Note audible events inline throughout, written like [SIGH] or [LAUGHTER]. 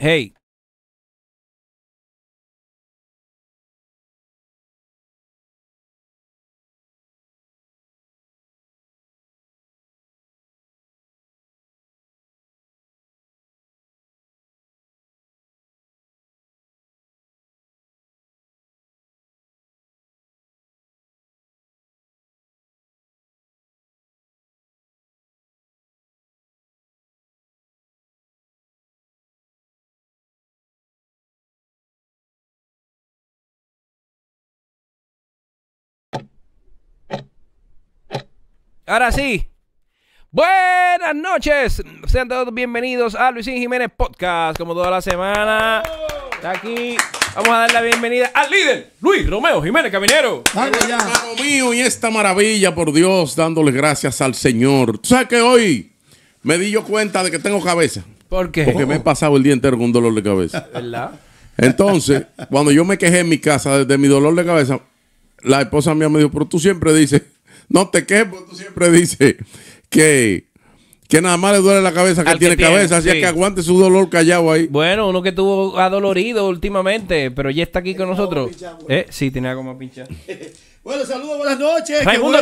hey, Ahora sí. Buenas noches. Sean todos bienvenidos a Luisín Jiménez Podcast. Como toda la semana. aquí. Vamos a dar la bienvenida al líder, Luis Romeo Jiménez Caminero. mío, y esta maravilla, por Dios, dándole gracias al Señor. ¿Tú sabes que hoy me di yo cuenta de que tengo cabeza? ¿Por qué? Porque me he pasado el día entero con un dolor de cabeza. [LAUGHS] ¿Verdad? Entonces, cuando yo me quejé en mi casa de mi dolor de cabeza, la esposa mía me dijo, pero tú siempre dices no te quejes, tú siempre dices que, que nada más le duele la cabeza que, tiene, cabeza, así es que aguante su dolor callado ahí. Bueno, uno que estuvo adolorido últimamente, pero ya está aquí con nosotros. Eh, sí, tenía como pinchar. [LAUGHS] bueno, saludos, buenas noches. qué bueno,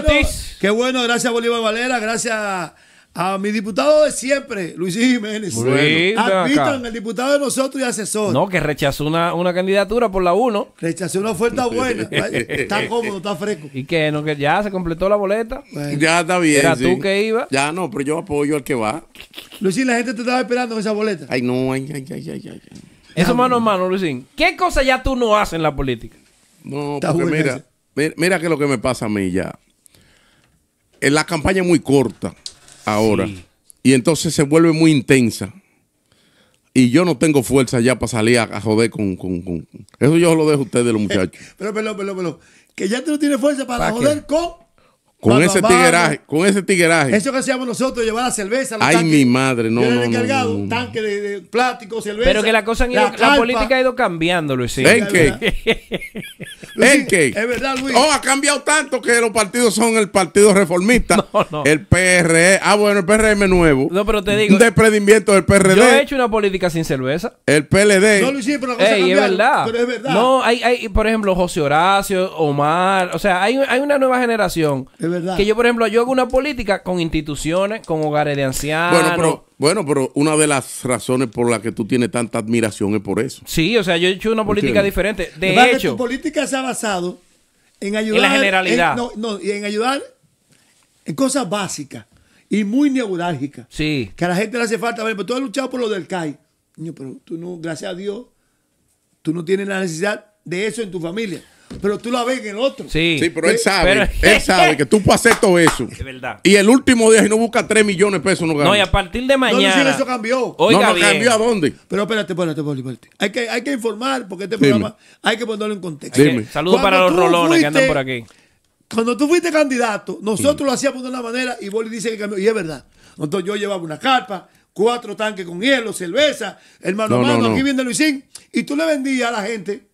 Qué bueno, gracias Bolívar Valera, gracias a mi diputado de siempre, Luis Jiménez. Bueno, Admitan el diputado de nosotros y asesor. No, que rechazó una, candidatura por la 1. Rechazó una oferta [LAUGHS] buena. está cómodo, está fresco. Y que no, que ya se completó la boleta. Ya está bien. Era tú que ibas. Ya no, pero yo apoyo al que va. Luisín, la gente te estaba esperando con esa boleta. Ay, no, ay, ay, ay, ay. ay. Eso mano a mano, Luisín. ¿Qué cosa ya tú no haces en la política? No, porque mira, mira, qué que lo que me pasa a mí ya. En eh, la campaña es muy corta ahora. Y entonces se vuelve muy intensa. Y yo no tengo fuerza ya para salir a, joder con, Eso yo lo dejo a ustedes, los muchachos. [LAUGHS] pero, pero, pero, pero. Que ya tú no tienes fuerza para, joder con. Con ese tigueraje, con ese tigueraje. Eso que hacíamos nosotros, llevar la cerveza. Ay, mi madre, no. no, no, tanque de, plástico, cerveza. Pero que la cosa, la, la política ha ido cambiando, Luisito. ¿En qué? [LAUGHS] ¿En qué? Es verdad, Luis. Oh, ha cambiado tanto que los partidos son el Partido Reformista, [LAUGHS] el PRM... E. Ah, bueno, el PRM nuevo. No, pero te digo. Un del PRD. Yo he hecho una política sin cerveza. El PLD. No, Luisito, pero la cosa Ey, es verdad. es verdad. No, hay, hay, por ejemplo, José Horacio, Omar. O sea, hay, hay una nueva generación. Que yo, por ejemplo, yo hago una política con instituciones, con hogares de ancianos. Bueno, pero, bueno, pero una de las razones por las que tú tienes tanta admiración es por eso. Sí, o sea, yo he hecho una política diferente. De hecho, tu política se ha basado en ayudar. En la generalidad. no, no, y en ayudar en cosas básicas y muy neurálgicas. Sí. Que a la gente le hace falta. pero tú has luchado por lo del CAI. pero tú no, gracias a Dios, tú no tienes la necesidad de eso en tu familia pero tú la ves en el otro. Sí, sí pero él sabe, él sabe [LAUGHS] que tú puedes hacer todo eso. Es verdad. Y el último día, si no busca 3 millones de pesos, no gana. No, y a partir de mañana. No, eso cambió. no, no cambió a dónde. Pero espérate, espérate, espérate, espérate. Hay, que, hay que informar, porque este programa hay que ponerlo en contexto. Saludos para los rolones que andan por aquí. Cuando tú fuiste candidato, nosotros lo hacíamos de una manera y Boli dice que cambió. Y es verdad. Entonces yo llevaba una carpa, cuatro tanques con hielo, cerveza, hermano, no, mano, aquí viene Luisín. Y tú le vendías a la gente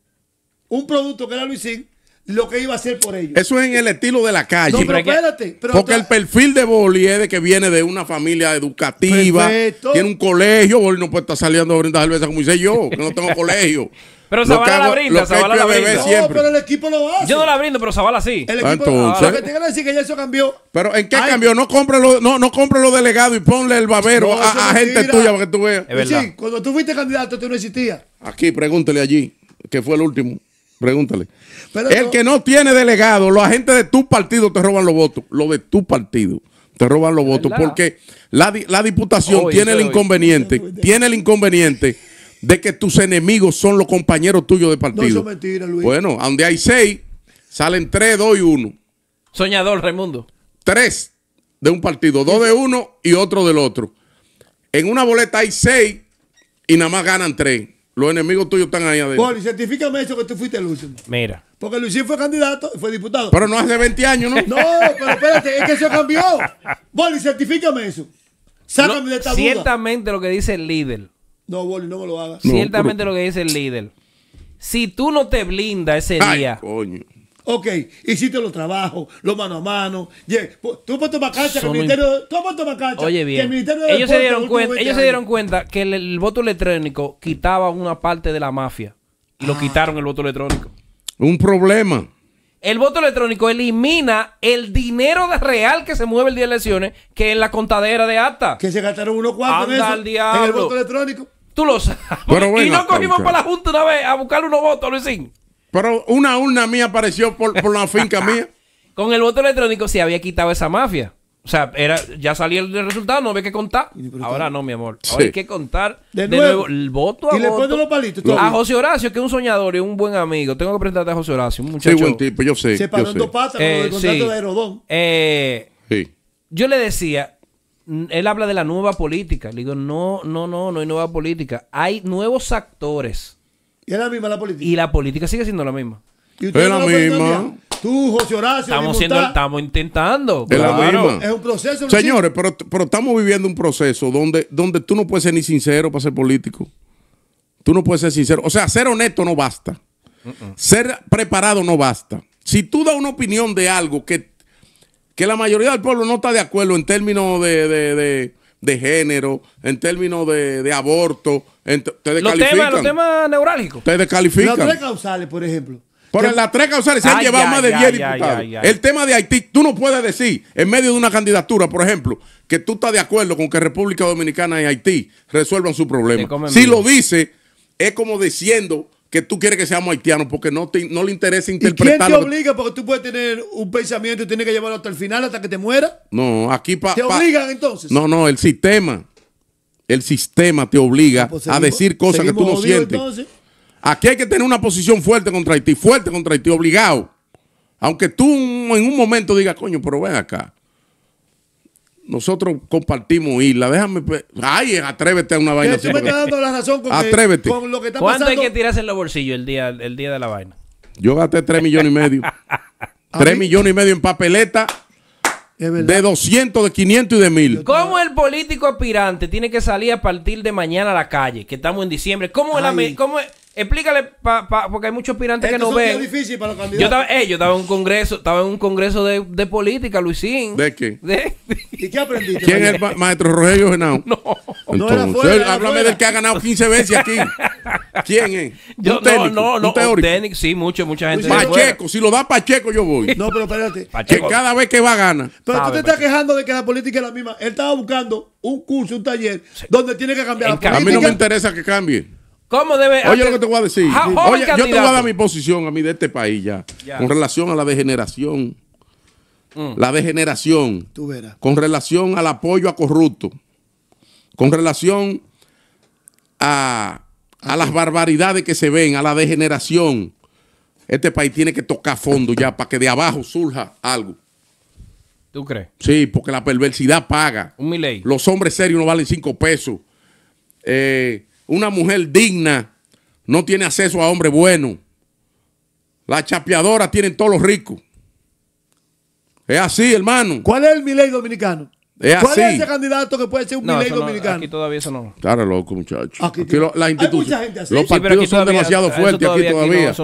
un producto que era Luisín, lo que iba a hacer por ellos. Eso es en el estilo de la calle. No, pero espérate. Porque el perfil de Boli es de que viene de una familia educativa, tiene un colegio, Boli no puede estar saliendo a brindar cerveza como hice yo, que no tengo colegio. [LAUGHS] Pero Zabala la brinda, Zavala la brinda. No, pero el equipo lo hace. Yo no la brindo, pero Zavala sí. El equipo Entonces, lo, lo que tengo que decir que ya eso cambió. Pero ¿en qué cambió? No compre los no, no compre lo delegado y ponle el babero a, gente tuya para que tú veas. Es verdad. cuando tú fuiste candidato, tú no existías. Aquí, pregúntele allí, que fue el último. Pregúntale. el que no tiene delegado, los agentes de tu partido te roban los votos. Lo de tu partido te roban los votos. Porque la, diputación tiene el inconveniente, tiene el inconveniente de que tus enemigos son los compañeros tuyos de partido. mentira, Luis. Bueno, donde hay seis, salen tres, dos y uno. Soñador, Raimundo. Tres de un partido, dos de uno y otro del otro. En una boleta hay seis y nada más ganan tres. Los enemigos tuyos están ahí adentro. Boli, certifícame eso que tú fuiste el Mira. Porque Lucien fue candidato y fue diputado. Pero no hace 20 años, ¿no? no, pero espérate, es que eso cambió. Boli, certifícame eso. Sácame de esta Ciertamente lo que dice el líder. No, Boli, no me lo hagas. ciertamente lo que dice el líder. Si tú no te blindas ese Ay, día. Coño Ok, hiciste los trabajos, los mano a mano. Yeah. Tú tomar cancha que el ministerio, tú puesto cancha. Oye, bien. ellos se dieron cuenta, ellos se dieron cuenta que el, voto electrónico quitaba una parte de la mafia y lo ah. quitaron el voto electrónico. Un problema. El voto electrónico elimina el dinero real que se mueve el día de elecciones que en la contadera de acta. Que se gastaron unos cuantos en, en el voto electrónico. Tú lo sabes. [LAUGHS] y no cogimos para la Junta una vez a buscar unos votos, Luisín. Pero una urna mía apareció por, por la finca mía. [LAUGHS] Con el voto electrónico se había quitado esa mafia. O sea, era, ya salió el resultado, no había que contar. Ahora no, mi amor. Ahora hay que contar de nuevo, el voto a y le los palitos, a José Horacio, que es un soñador y un buen amigo. Tengo que presentarte a José Horacio, un muchacho. Sí, buen tipo, yo sé. Se paró en dos patas eh, de Herodón. Eh, sí. Yo le decía, él habla de la nueva política. Le digo, no, no, no, no hay nueva política. Hay nuevos actores y la misma la política. Y la política sigue siendo la misma. es la misma. Tú, José Horacio, estamos, estamos intentando. Es, la misma. es un proceso. Señores, pero, estamos viviendo un proceso donde, donde tú no puedes ser ni sincero para ser político. Tú no puedes ser sincero. O sea, ser honesto no basta. Ser preparado no basta. Si tú das una opinión de algo que, que la mayoría del pueblo no está de acuerdo en términos de de género, en términos de, aborto. te los Temas, los temas neurálgicos. Te descalifican. Las tres causales, por ejemplo. Por las tres causales se han llevado más de 10 diputados. el tema de Haití, tú no puedes decir, en medio de una candidatura, por ejemplo, que tú estás de acuerdo con que República Dominicana y Haití resuelvan su problema. Si lo dice, es como diciendo que tú quieres que seamos haitianos porque no, te, no le interesa interpretar. ¿Y ¿Quién te obliga? Porque tú puedes tener un pensamiento y tienes que llevarlo hasta el final, hasta que te muera. No, aquí para. ¿Te obligan entonces? No, no, el sistema. El sistema te obliga ah, pues a decir cosas que tú no sientes. Aquí hay que tener una posición fuerte contra Haití, fuerte contra Haití, obligado. Aunque tú en un momento digas, coño, pero ven acá nosotros compartimos isla. Déjame. Ay, atrévete a una vaina. Tú me dando la razón con, atrévete. ¿Cuánto hay que tirarse en los bolsillos el día, el día de la vaina? Yo gasté 3 millones y medio. 3 [LAUGHS] millones y medio en papeleta. De 200, de 500 y de 1000. ¿Cómo el político aspirante tiene que salir a partir de mañana a la calle? Que estamos en diciembre. ¿Cómo, la... cómo Explícale, porque hay muchos aspirantes que no ven. difícil para los candidatos. Yo estaba, en un congreso, estaba en un congreso de, de política, Luisín. ¿De qué? [LAUGHS] De, ¿Y qué aprendiste? ¿Quién es el maestro Rogelio Genao? No. Entonces, no fuera, háblame del que ha ganado 15 veces aquí. ¿Quién es? Yo, no, no, no, un sí, mucho, mucha gente. Pacheco, si lo da Pacheco, yo voy. No, pero espérate. Pacheco. Que cada vez que va gana. Pero tú te estás quejando de que la política es la misma. Él estaba buscando un curso, un taller, donde tiene que cambiar la política. A mí no me interesa que cambie. ¿Cómo debe.? Oye, lo que te voy a decir. yo te voy a dar mi posición a mí de este país ya. Con relación a la degeneración. Mm. La degeneración. Tú verás. Con relación al apoyo a corrupto. Con relación a, a las barbaridades que se ven, a la degeneración. Este país tiene que tocar fondo ya para que de abajo surja algo. ¿Tú crees? Sí, porque la perversidad paga. Un Los hombres serios no valen cinco pesos. Eh, una mujer digna no tiene acceso a hombre bueno. La chapeadora tienen todos los ricos. Es así, hermano. ¿Cuál es el Miley dominicano? ¿Cuál es ese candidato que puede ser un no, dominicano? No, aquí todavía eso no. Claro, loco, muchacho. Los partidos son demasiado fuertes aquí todavía.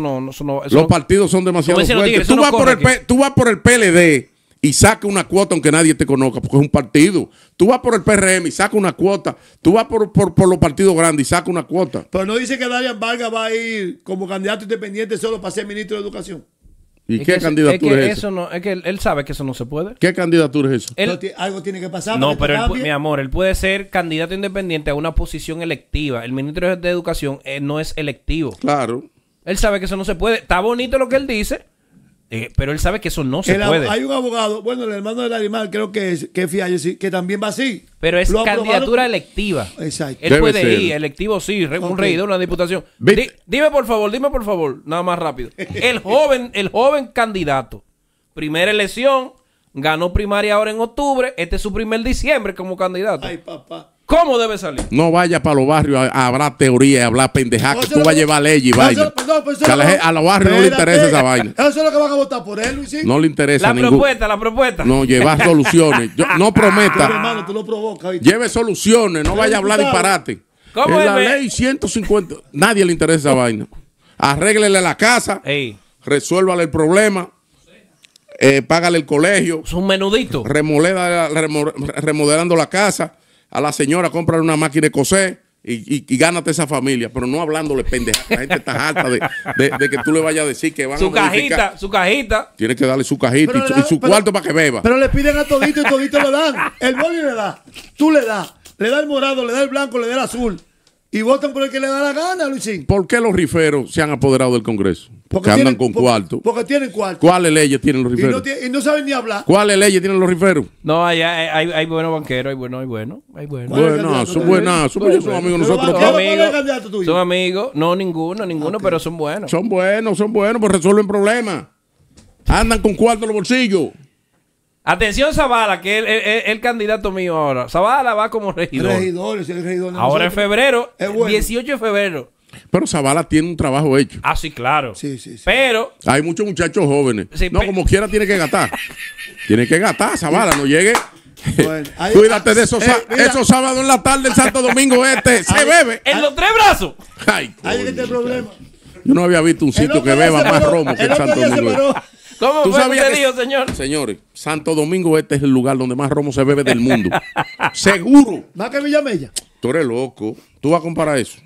los partidos son demasiado fuertes. tú, vas por el, tú vas por el PLD y saca una cuota aunque nadie te conozca, porque es un partido. Tú vas por el PRM y saca una cuota. Tú vas por, los partidos grandes y saca una cuota. Pero no dice que Darian Vargas va a ir como candidato independiente solo para ser ministro de Educación. ¿Y qué candidatura es, eso? No, es que él, sabe que eso no se puede. ¿Qué candidatura es eso? algo tiene que pasar. No, pero mi amor, él puede ser candidato independiente a una posición electiva. El ministro de Educación eh, no es electivo. Claro. Él sabe que eso no se puede. Está bonito lo que él dice. Eh, pero él sabe que eso no se puede. Hay un abogado, bueno, el hermano del animal creo que es, que, que también va así. Pero es candidatura electiva. Exacto. Él puede ir, electivo sí, un rey de una diputación. dime por favor, dime por favor, nada más rápido. El [LAUGHS] joven, el joven candidato, primera elección, ganó primaria ahora en octubre, este es su primer diciembre como candidato. Ay, papá. ¿Cómo debe salir? No vaya para los barrios a, hablar teoría, y hablar pendejadas, que tú vas a llevar ley y vaya. Pues a, los barrios no le interesa esa vaina. Eso es lo que van a votar por él, Luis. No le interesa La propuesta, la propuesta. No, lleva [LAUGHS] soluciones. no prometa. hermano, tú lo provocas. Lleve soluciones, no vaya a hablar disparate. ¿Cómo en la ley 150, nadie le interesa esa vaina. Arréglele la casa, resuélvale el problema. Eh, págale el colegio. Es un menudito. Remoleda, remodelando la casa a la señora, cómprale una máquina de coser y, y, gánate esa familia, pero no hablándole pendeja. La gente está harta de, de, que tú le vayas a decir que van su cajita, su cajita. Tiene que darle su cajita y, su cuarto para que beba. Pero le piden a todito y todito le dan. El boli le da, tú le das, le da el morado, le da el blanco, le da el azul. Y votan por el que le da la gana, Luisín. ¿Por qué los riferos se han apoderado del Congreso? Porque andan con cuartos. cuarto. Porque tienen cuarto. ¿Cuáles leyes tienen los riferos? Y no, saben ni hablar. ¿Cuáles leyes tienen los riferos? No, hay, hay, hay, buenos banqueros, hay buenos, hay buenos. Hay buenos. buenas, son buenas, son amigos nosotros. Son amigos. Son amigos. No, ninguno, ninguno, pero son buenos. Son buenos, son buenos, pues resuelven problemas. Andan con cuarto en los bolsillos. Atención Zavala, que es el, candidato mío ahora. Zavala va como regidor. Regidor, el regidor ahora en febrero, 18 de febrero. Pero Zavala tiene un trabajo hecho. Ah, sí, claro. Sí, sí, sí. Pero. Hay muchos muchachos jóvenes. no, como quiera tiene que gastar. [LAUGHS] tiene que gastar, Zavala, no llegue. [LAUGHS] Cuídate de eh, esos, sábados en la tarde, el Santo Domingo Este. se bebe. En los tres brazos. Ay, hay problema. Yo no había visto un sitio que beba más romo que el Santo Domingo. Este. ¿Cómo ¿Tú fue que, señor? Señores, Santo Domingo este es el lugar donde más romo se bebe del mundo. [LAUGHS] Seguro. Más que Villamella. Tú eres loco. Tú vas a comparar eso.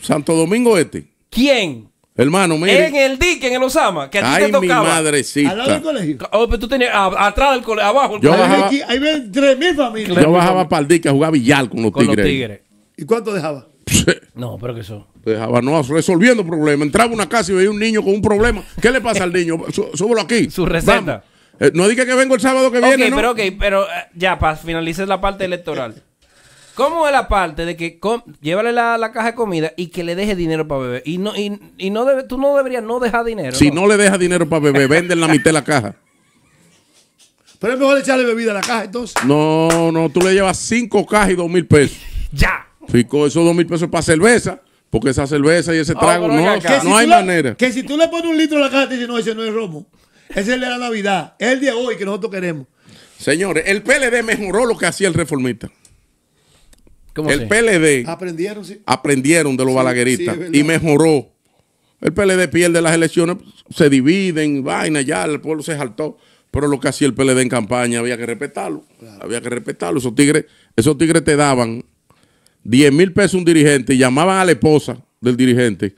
Santo Domingo este. ¿Quién? Hermano, mire. En el dique, en el Osama, que a ti te tocaba. mi madrecita. Al del colegio. Oh, pero tú tenías atrás del colegio, abajo. yo Bajaba, ahí ven tres mil familias. Yo bajaba para el dique a jugar billar con los con Los tigres. ¿Y cuánto dejaba? No, pero que eso. resolviendo problemas. Entraba a una casa y veía un niño con un problema. ¿Qué le pasa al niño? Súbelo aquí. Su receta. Eh, no diga que vengo el sábado que viene. ¿no? Pero, ok, pero eh, ya, para finalizar la parte electoral. ¿Cómo es la parte de que llévale la, la, caja de comida y que le deje dinero para beber? Y no no debe, tú no deberías no dejar dinero. Si no, le dejas dinero para beber, venden la mitad de la caja. Pero es mejor echarle bebida a la caja entonces. No, no, tú le llevas cinco cajas y dos mil pesos. Ya. Ficó esos dos mil pesos para cerveza. Porque esa cerveza y ese ah, trago, no, hay manera. Que si tú le pones un litro a la caja, te dicen, no, ese no es romo. Ese es el de la Navidad. Es el de hoy que nosotros queremos. Señores, el PLD mejoró lo que hacía el reformista. ¿Cómo el PLD aprendieron, aprendieron de los balagueristas y mejoró. El PLD pierde las elecciones, se dividen, vaina, ya el pueblo se saltó. Pero lo que hacía el PLD en campaña había que respetarlo. Había que respetarlo. Esos tigres, esos tigres te daban 10 mil pesos un dirigente y llamaban a la esposa del dirigente.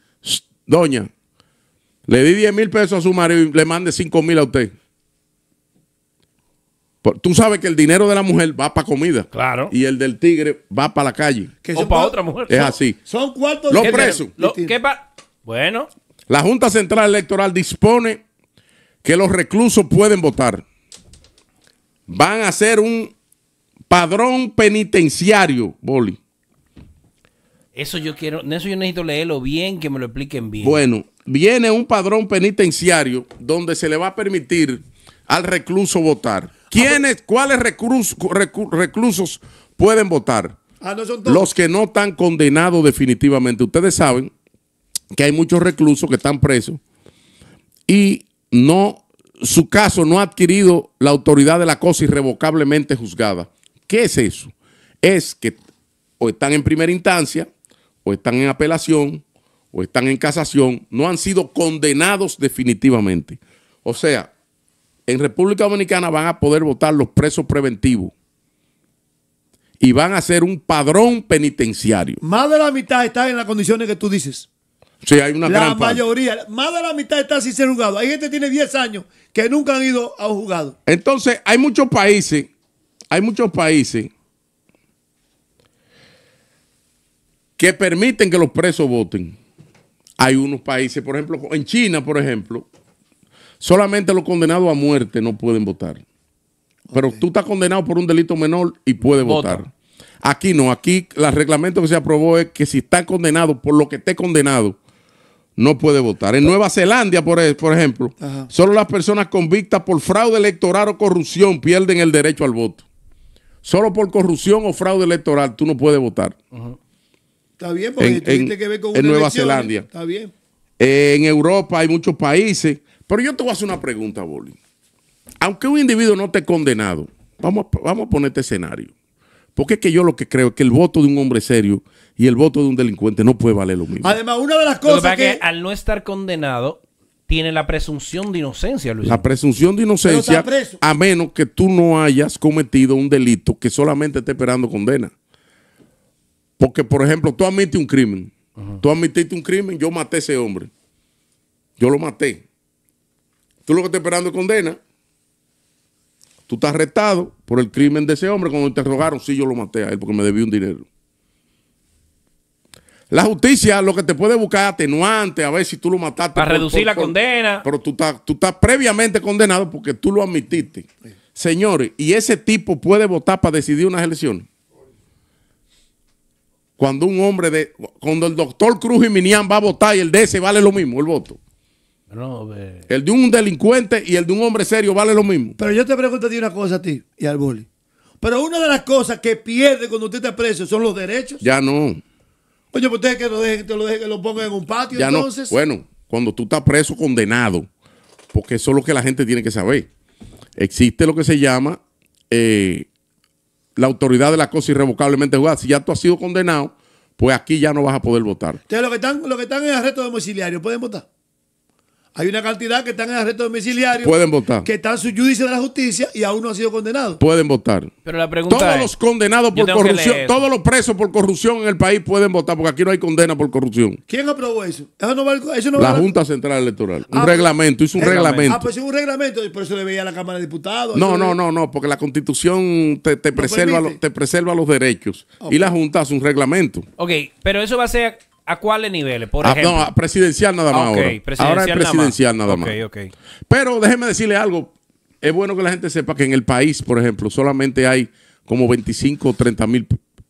Doña, le di 10 mil pesos a su marido y le mande 5 mil a usted. Tú sabes que el dinero de la mujer va para comida. Claro. Y el del tigre va para la calle. o para otra mujer. Es así. Son cuartos Los presos. bueno. La Junta Central Electoral dispone que los reclusos pueden votar. Van a ser un padrón penitenciario, Boli. Eso yo quiero, eso yo necesito leerlo bien, que me lo expliquen bien. Bueno, viene un padrón penitenciario donde se le va a permitir al recluso votar. ¿Quiénes, cuáles reclusos, pueden votar? Ah, Los que no están condenados definitivamente. Ustedes saben que hay muchos reclusos que están presos y no, su caso no ha adquirido la autoridad de la cosa irrevocablemente juzgada. ¿Qué es eso? Es que o están en primera instancia o están en apelación o están en casación, no han sido condenados definitivamente. O sea, en República Dominicana van a poder votar los presos preventivos y van a ser un padrón penitenciario. Más de la mitad están en las condiciones que tú dices. Sí, hay una la gran mayoría, más de la mitad está sin ser juzgado. Hay gente que tiene 10 años que nunca han ido a un juzgado. Entonces, hay muchos países, hay muchos países que permiten que los presos voten. Hay unos países, por ejemplo, en China, por ejemplo, solamente los condenados a muerte no pueden votar. Pero tú estás condenado por un delito menor y puedes votar. Aquí no, aquí el reglamento que se aprobó es que si estás condenado por lo que esté condenado, no puede votar. En Nueva Zelanda, por, e, ejemplo, solo las personas convictas por fraude electoral o corrupción pierden el derecho al voto. Solo por corrupción o fraude electoral tú no puedes votar. Está bien, porque en, que ver con en Nueva Zelanda. Está bien. en Europa hay muchos países. Pero yo te voy a hacer una pregunta, Boli. Aunque un individuo no esté condenado, vamos, vamos a ponerte este escenario. Porque es que yo lo que creo es que el voto de un hombre serio y el voto de un delincuente no puede valer lo mismo. Además, una de las cosas que... al no estar condenado tiene la presunción de inocencia, Luis. La presunción de inocencia a menos que tú no hayas cometido un delito que solamente esté esperando condena. Porque, por ejemplo, tú admites un crimen. Tú admitiste un crimen, yo maté a ese hombre. Yo lo maté. Tú lo que estás esperando es condena. Tú estás arrestado por el crimen de ese hombre. Cuando interrogaron, sí, yo lo maté a él porque me debí un dinero. La justicia lo que te puede buscar es atenuante, a ver si tú lo mataste. Para reducir la condena. Pero tú estás, previamente condenado porque tú lo admitiste. Señores, y ese tipo puede votar para decidir unas elecciones cuando un hombre de. Cuando el doctor Cruz y Minian va a votar y el de ese vale lo mismo el voto. No, El de un delincuente y el de un hombre serio vale lo mismo. Pero yo te pregunto una cosa a ti y al boli. Pero una de las cosas que pierde cuando usted está preso son los derechos. Ya no. Oye, pues ustedes que lo dejen, te lo deje que lo pongan en un patio ya entonces. No. Bueno, cuando tú estás preso, condenado. Porque eso es lo que la gente tiene que saber. Existe lo que se llama eh, la autoridad de la cosa irrevocablemente juzgada. Si ya tú has sido condenado, pues aquí ya no vas a poder votar. Entonces, lo que están, los que están en arresto domiciliario pueden votar. Hay una cantidad que están en arresto domiciliario. Pueden votar. Que están su juicio de la justicia y aún no han sido condenados. Pueden votar. Pero la pregunta Todos los condenados por corrupción, todos los presos por corrupción en el país pueden votar porque aquí no hay condena por corrupción. ¿Quién aprobó eso? Eso no va, eso no la Junta Central Electoral. Un ah, pues, reglamento, hizo un reglamento. Ah, pues es un reglamento, por eso le veía a la Cámara de Diputados. No, no, no, no, porque la Constitución te, preserva, los, te preserva los derechos y la Junta hace un reglamento. Ok, pero eso va a ser ¿A cuáles niveles? Por ah, ejemplo. no, presidencial nada más ahora. es presidencial nada más. Pero déjeme decirle algo. Es bueno que la gente sepa que en el país, por ejemplo, solamente hay como 25 o 30 mil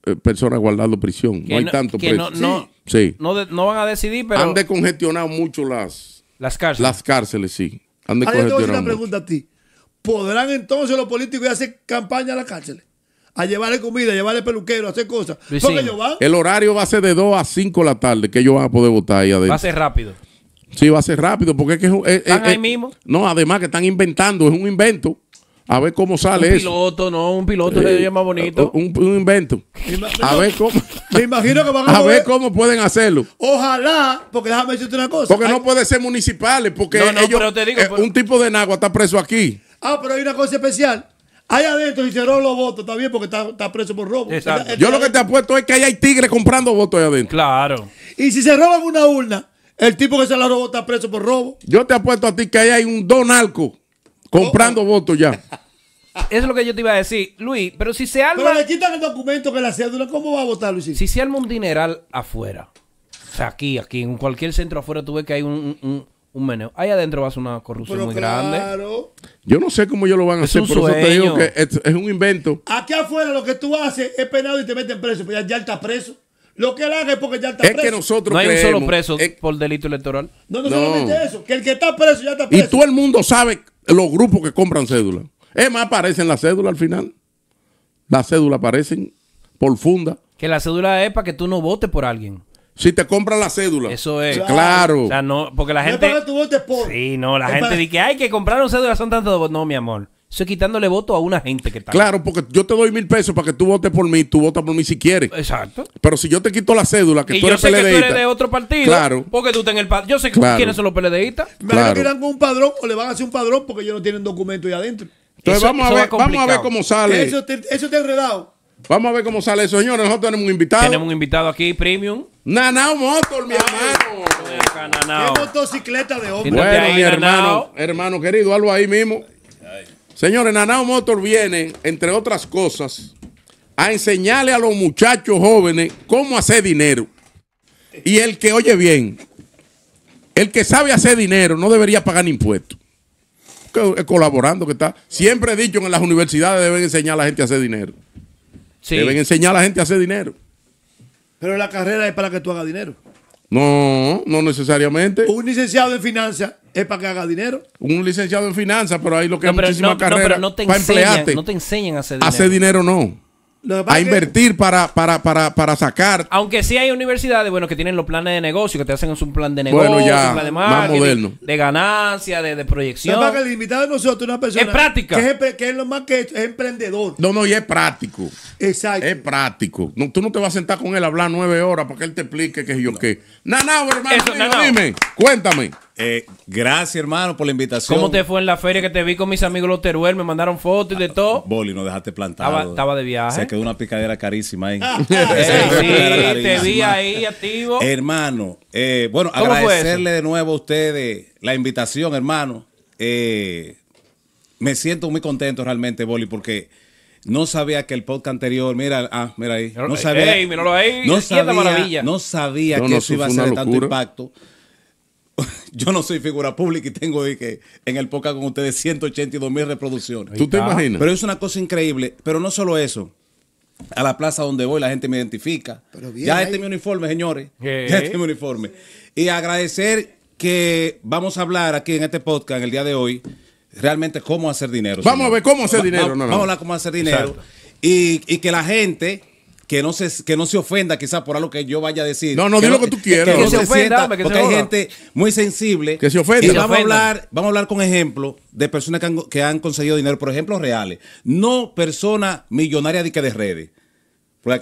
eh, personas guardando prisión. no hay tanto No, sí. No, van a decidir, pero. Han descongestionado mucho las, las cárceles. Las cárceles, sí. Han Ahora te voy a hacer una pregunta a ti. ¿Podrán entonces los políticos hacer campaña a las cárceles? a llevarle comida, a llevarle peluquero, a hacer cosas. El horario va a ser de 2 a 5 de la tarde que ellos van a poder votar ahí adentro. Va a ser rápido. Sí, va a ser rápido porque es que es, ¿Están ahí mismo? No, además que están inventando, es un invento. A ver cómo sale eso. Un piloto, no, un piloto eh, se más bonito. Eh, un, invento. a ver cómo. Me imagino que van a. [LAUGHS] a ver cómo pueden hacerlo. Ojalá, porque déjame decirte una cosa. Porque no puede ser municipales, porque ellos, eh, un tipo de nagua está preso aquí. Ah, pero hay una cosa especial. Allá adentro roban los votos, está bien, porque está, preso por robo. Yo lo que te apuesto es que ahí hay tigres comprando votos allá adentro. Claro. Y si se roban una urna, el tipo que se la robó está preso por robo. Yo te apuesto a ti que ahí hay un don alco comprando oh, oh. votos ya. Eso es lo que yo te iba a decir, Luis. Pero si se arma. Pero le quitan el documento que la cédula, ¿cómo va a votar, Luis? Si se arma un dineral afuera, o sea, aquí, aquí, en cualquier centro afuera, tú ves que hay un, un meneo. Ahí adentro va a ser una corrupción muy grande. Yo no sé cómo ellos lo van a hacer, por eso te digo que es, un invento. Aquí afuera lo que tú haces es penado y te meten preso, pues ya, ya está preso. Lo que él es porque ya estás preso. nosotros No hay un solo preso por delito electoral. No, no, no, solamente eso. Que el que está preso ya está preso. Y todo el mundo sabe los grupos que compran cédulas. Es más, aparecen las cédulas al final. Las cédulas aparecen por funda. Que la cédula es para que tú no votes por alguien. Si te compran la cédula. Eso es. Claro. O sea, no, porque la gente. No no, la gente dice que hay que comprar una cédula, son tantos votos. No, mi amor. Eso quitándole voto a una gente que está. Claro, porque yo te doy mil pesos para que tú votes por mí, tú votas por mí si quieres. Exacto. Pero si yo te quito la cédula, que tú eres sé que tú eres de otro partido. Claro. Porque tú estás el Yo sé que quiénes son los PLDistas. Me a con un padrón o le van a hacer un padrón porque ellos no tienen documento ahí adentro. Entonces vamos, a ver, vamos a ver cómo sale. Eso, te, eso enredado. Vamos a ver cómo sale eso, señores. Nosotros tenemos un invitado. Tenemos un invitado aquí, premium. Nanao Motor, mi hermano. Qué motocicleta de hombre. Bueno, mi hermano, hermano querido, algo ahí mismo. Señores, Nanao Motor viene, entre otras cosas, a enseñarle a los muchachos jóvenes cómo hacer dinero. Y el que oye bien, el que sabe hacer dinero no debería pagar impuestos. Es eh, colaborando que está. Siempre he dicho que en las universidades deben enseñar a la gente a hacer dinero. Deben enseñar a la gente a hacer dinero. Pero la carrera es para que tú hagas dinero. No, no necesariamente. Un licenciado en finanzas es para que haga dinero. Un licenciado en finanzas, pero ahí lo que es muchísimas no, te para No te enseñan a hacer dinero. Hacer dinero no a invertir para, para, para, para sacar. Aunque sí hay universidades, bueno, que tienen los planes de negocio, que te hacen un plan de negocio, de más moderno. de ganancia, de, de proyección. que el invitado de nosotros una persona. Es práctica. Que es, lo más que es, emprendedor. No, no, y es práctico. Exacto. Es práctico. tú no te vas a sentar con él a hablar nueve horas para que él te explique qué es yo no. qué. Nanao, hermano, dime, cuéntame. Eh, gracias, hermano, por la invitación. ¿Cómo te fue en la feria que te vi con mis amigos los Teruel? Me mandaron fotos y de todo. Boli, no dejaste plantado. Estaba, de viaje. Se quedó una picadera carísima ahí. [LAUGHS] Eh, te vi ahí activo. Hermano, eh, bueno, agradecerle de nuevo a ustedes la invitación, hermano. Eh, me siento muy contento realmente, Boli, porque... No sabía que el podcast anterior, mira, ah, mira ahí. No sabía, ahí, no sabía, que eso iba a ser tanto impacto. [LAUGHS] yo no soy figura pública y tengo que en el podcast con ustedes 182 mil reproducciones. ¿Tú te imaginas? Pero es una cosa increíble. Pero no solo eso. A la plaza donde voy la gente me identifica. ya este es mi uniforme, señores. [LAUGHS] Ya este mi uniforme. Y agradecer que vamos a hablar aquí en este podcast, en el día de hoy, realmente cómo hacer dinero. Vamos a ver cómo hacer dinero. Vamos a hablar cómo hacer dinero. Y, y que la gente que no se, que no se ofenda quizás por algo que yo vaya a decir. No, no, di que tú quieras. Que, se, ofenda, porque hay gente muy sensible. Que se ofenda. Y vamos, a hablar, vamos a hablar con ejemplo de personas que han, conseguido dinero, por ejemplo, reales. No personas millonarias de que de redes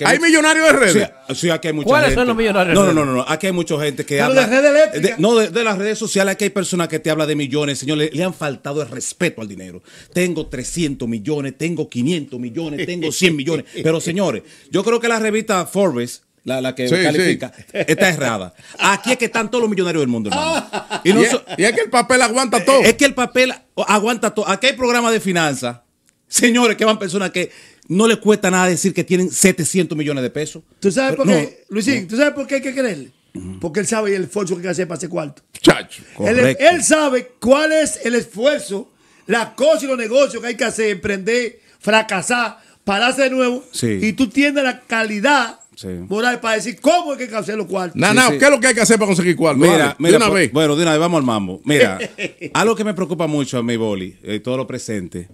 hay, millonarios de redes. Sí, aquí hay mucha ¿Cuáles son los millonarios no, No, no, no, aquí hay mucha gente que habla. De redes de, no, de, las redes sociales, aquí hay personas que te hablan de millones. señores. le, han faltado el respeto al dinero. Tengo 300 millones, tengo 500 millones, tengo 100 millones. [LAUGHS] Pero señores, yo creo que la revista Forbes. La, que califica, está errada. Aquí es que están todos los millonarios del mundo, hermano. Ah, y es que el papel aguanta todo. Es que el papel aguanta todo. Aquí hay programas de finanzas, señores, que van personas que no le cuesta nada decir que tienen 700 millones de pesos. ¿Tú sabes por qué, Luisín? ¿Tú sabes por qué hay que creerle? Porque él sabe el esfuerzo que hay que hacer para hacer cuarto. Chacho, él, él, sabe cuál es el esfuerzo, las cosas y los negocios que hay que hacer, emprender, fracasar, pararse de nuevo. Y tú tienes la calidad moral para decir cómo hay que hacer los cuartos. No, no, ¿qué es lo que hay que hacer para conseguir cuartos? Mira, mira, Bueno, de una vez, vamos al mambo. Mira, [LAUGHS] algo que me preocupa mucho a mi boli, eh, todo lo presente,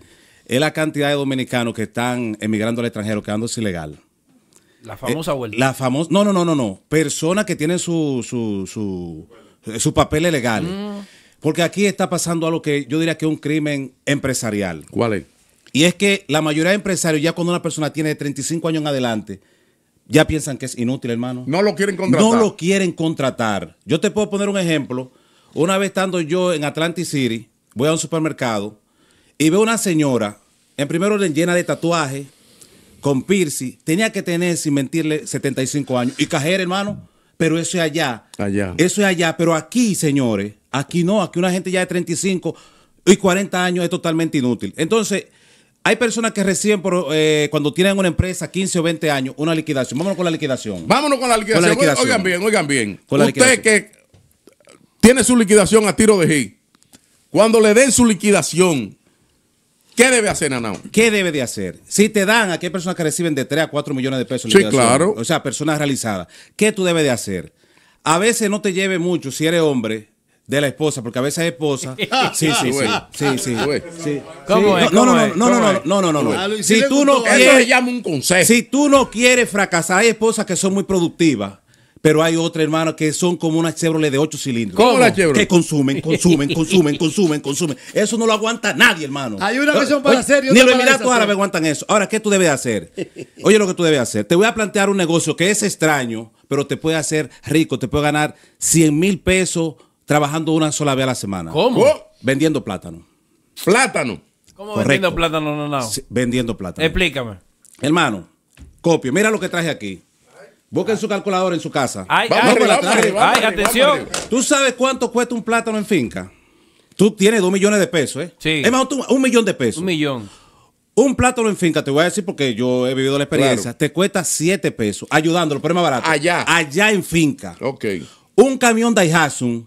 es la cantidad de dominicanos que están emigrando al extranjero, quedándose ilegal. La famosa huelga. Eh, la famosa, no, no, no, no, no. Personas que tienen su, su, su, mm. Porque aquí está pasando algo que yo diría que es un crimen empresarial. ¿Cuál es? Y es que la mayoría de empresarios, ya cuando una persona tiene 35 años en adelante, ya piensan que es inútil, hermano. No lo quieren contratar. No lo quieren contratar. Yo te puedo poner un ejemplo. Una vez estando yo en Atlantic City, voy a un supermercado y veo una señora, en primer orden llena de tatuajes, con piercing, tenía que tener, sin mentirle, 75 años. Y cajera, hermano, pero eso es allá. Allá. Eso es allá, pero aquí, señores, aquí no, aquí una gente ya de 35 y 40 años es totalmente inútil. Entonces, hay personas que reciben, eh, cuando tienen una empresa 15 o 20 años, una liquidación. Vámonos con la liquidación. Vámonos con la liquidación. Oigan bien, oigan bien. Usted que tiene su liquidación a tiro de hit, cuando le den su liquidación, ¿Qué debe hacer, Nanao? ¿Qué debe de hacer? Si te dan, aquí hay personas que reciben de 3 a 4 millones de pesos. Sí, claro. O sea, personas realizadas. ¿Qué tú debes de hacer? A veces no te lleve mucho, si eres hombre, de la esposa, porque a veces hay esposa. [LAUGHS] Ah, sí, sí, sí. Sí, ¿Cómo es? No, no, no, no, ah, no, no, no, Si tú no quieres. un consejo. Si tú no quieres fracasar, hay esposas que son muy productivas pero hay otra, hermano, que son como una Chevrolet de ocho cilindros. ¿Cómo la Chevrolet? Que consumen, consumen, consumen, consumen, consumen. Eso no lo aguanta nadie, hermano. Hay una versión para hacer y Ni los Emiratos Árabes aguantan eso. Ahora, ¿qué tú debes hacer? Oye, lo que tú debes hacer. Te voy a plantear un negocio que es extraño, pero te puede hacer rico. Te puede ganar 100 mil pesos trabajando una sola vez a la semana. ¿Cómo? Vendiendo plátano. ¿Plátano? ¿Cómo vendiendo plátano? no, no. Vendiendo plátano. Explícame. Hermano, copio. Mira lo que traje aquí. Busquen su calculadora en su casa. Ay, vamos ay, ay atención. ¿Tú sabes cuánto cuesta un plátano en finca? Tú tienes dos millones de pesos, ¿eh? Sí. Es más, un, millón de pesos. Un millón. Un plátano en finca, te voy a decir porque yo he vivido la experiencia, te cuesta siete pesos, ayudándolo, pero es más barato. Allá. Allá en finca. Ok. Un camión Daihatsu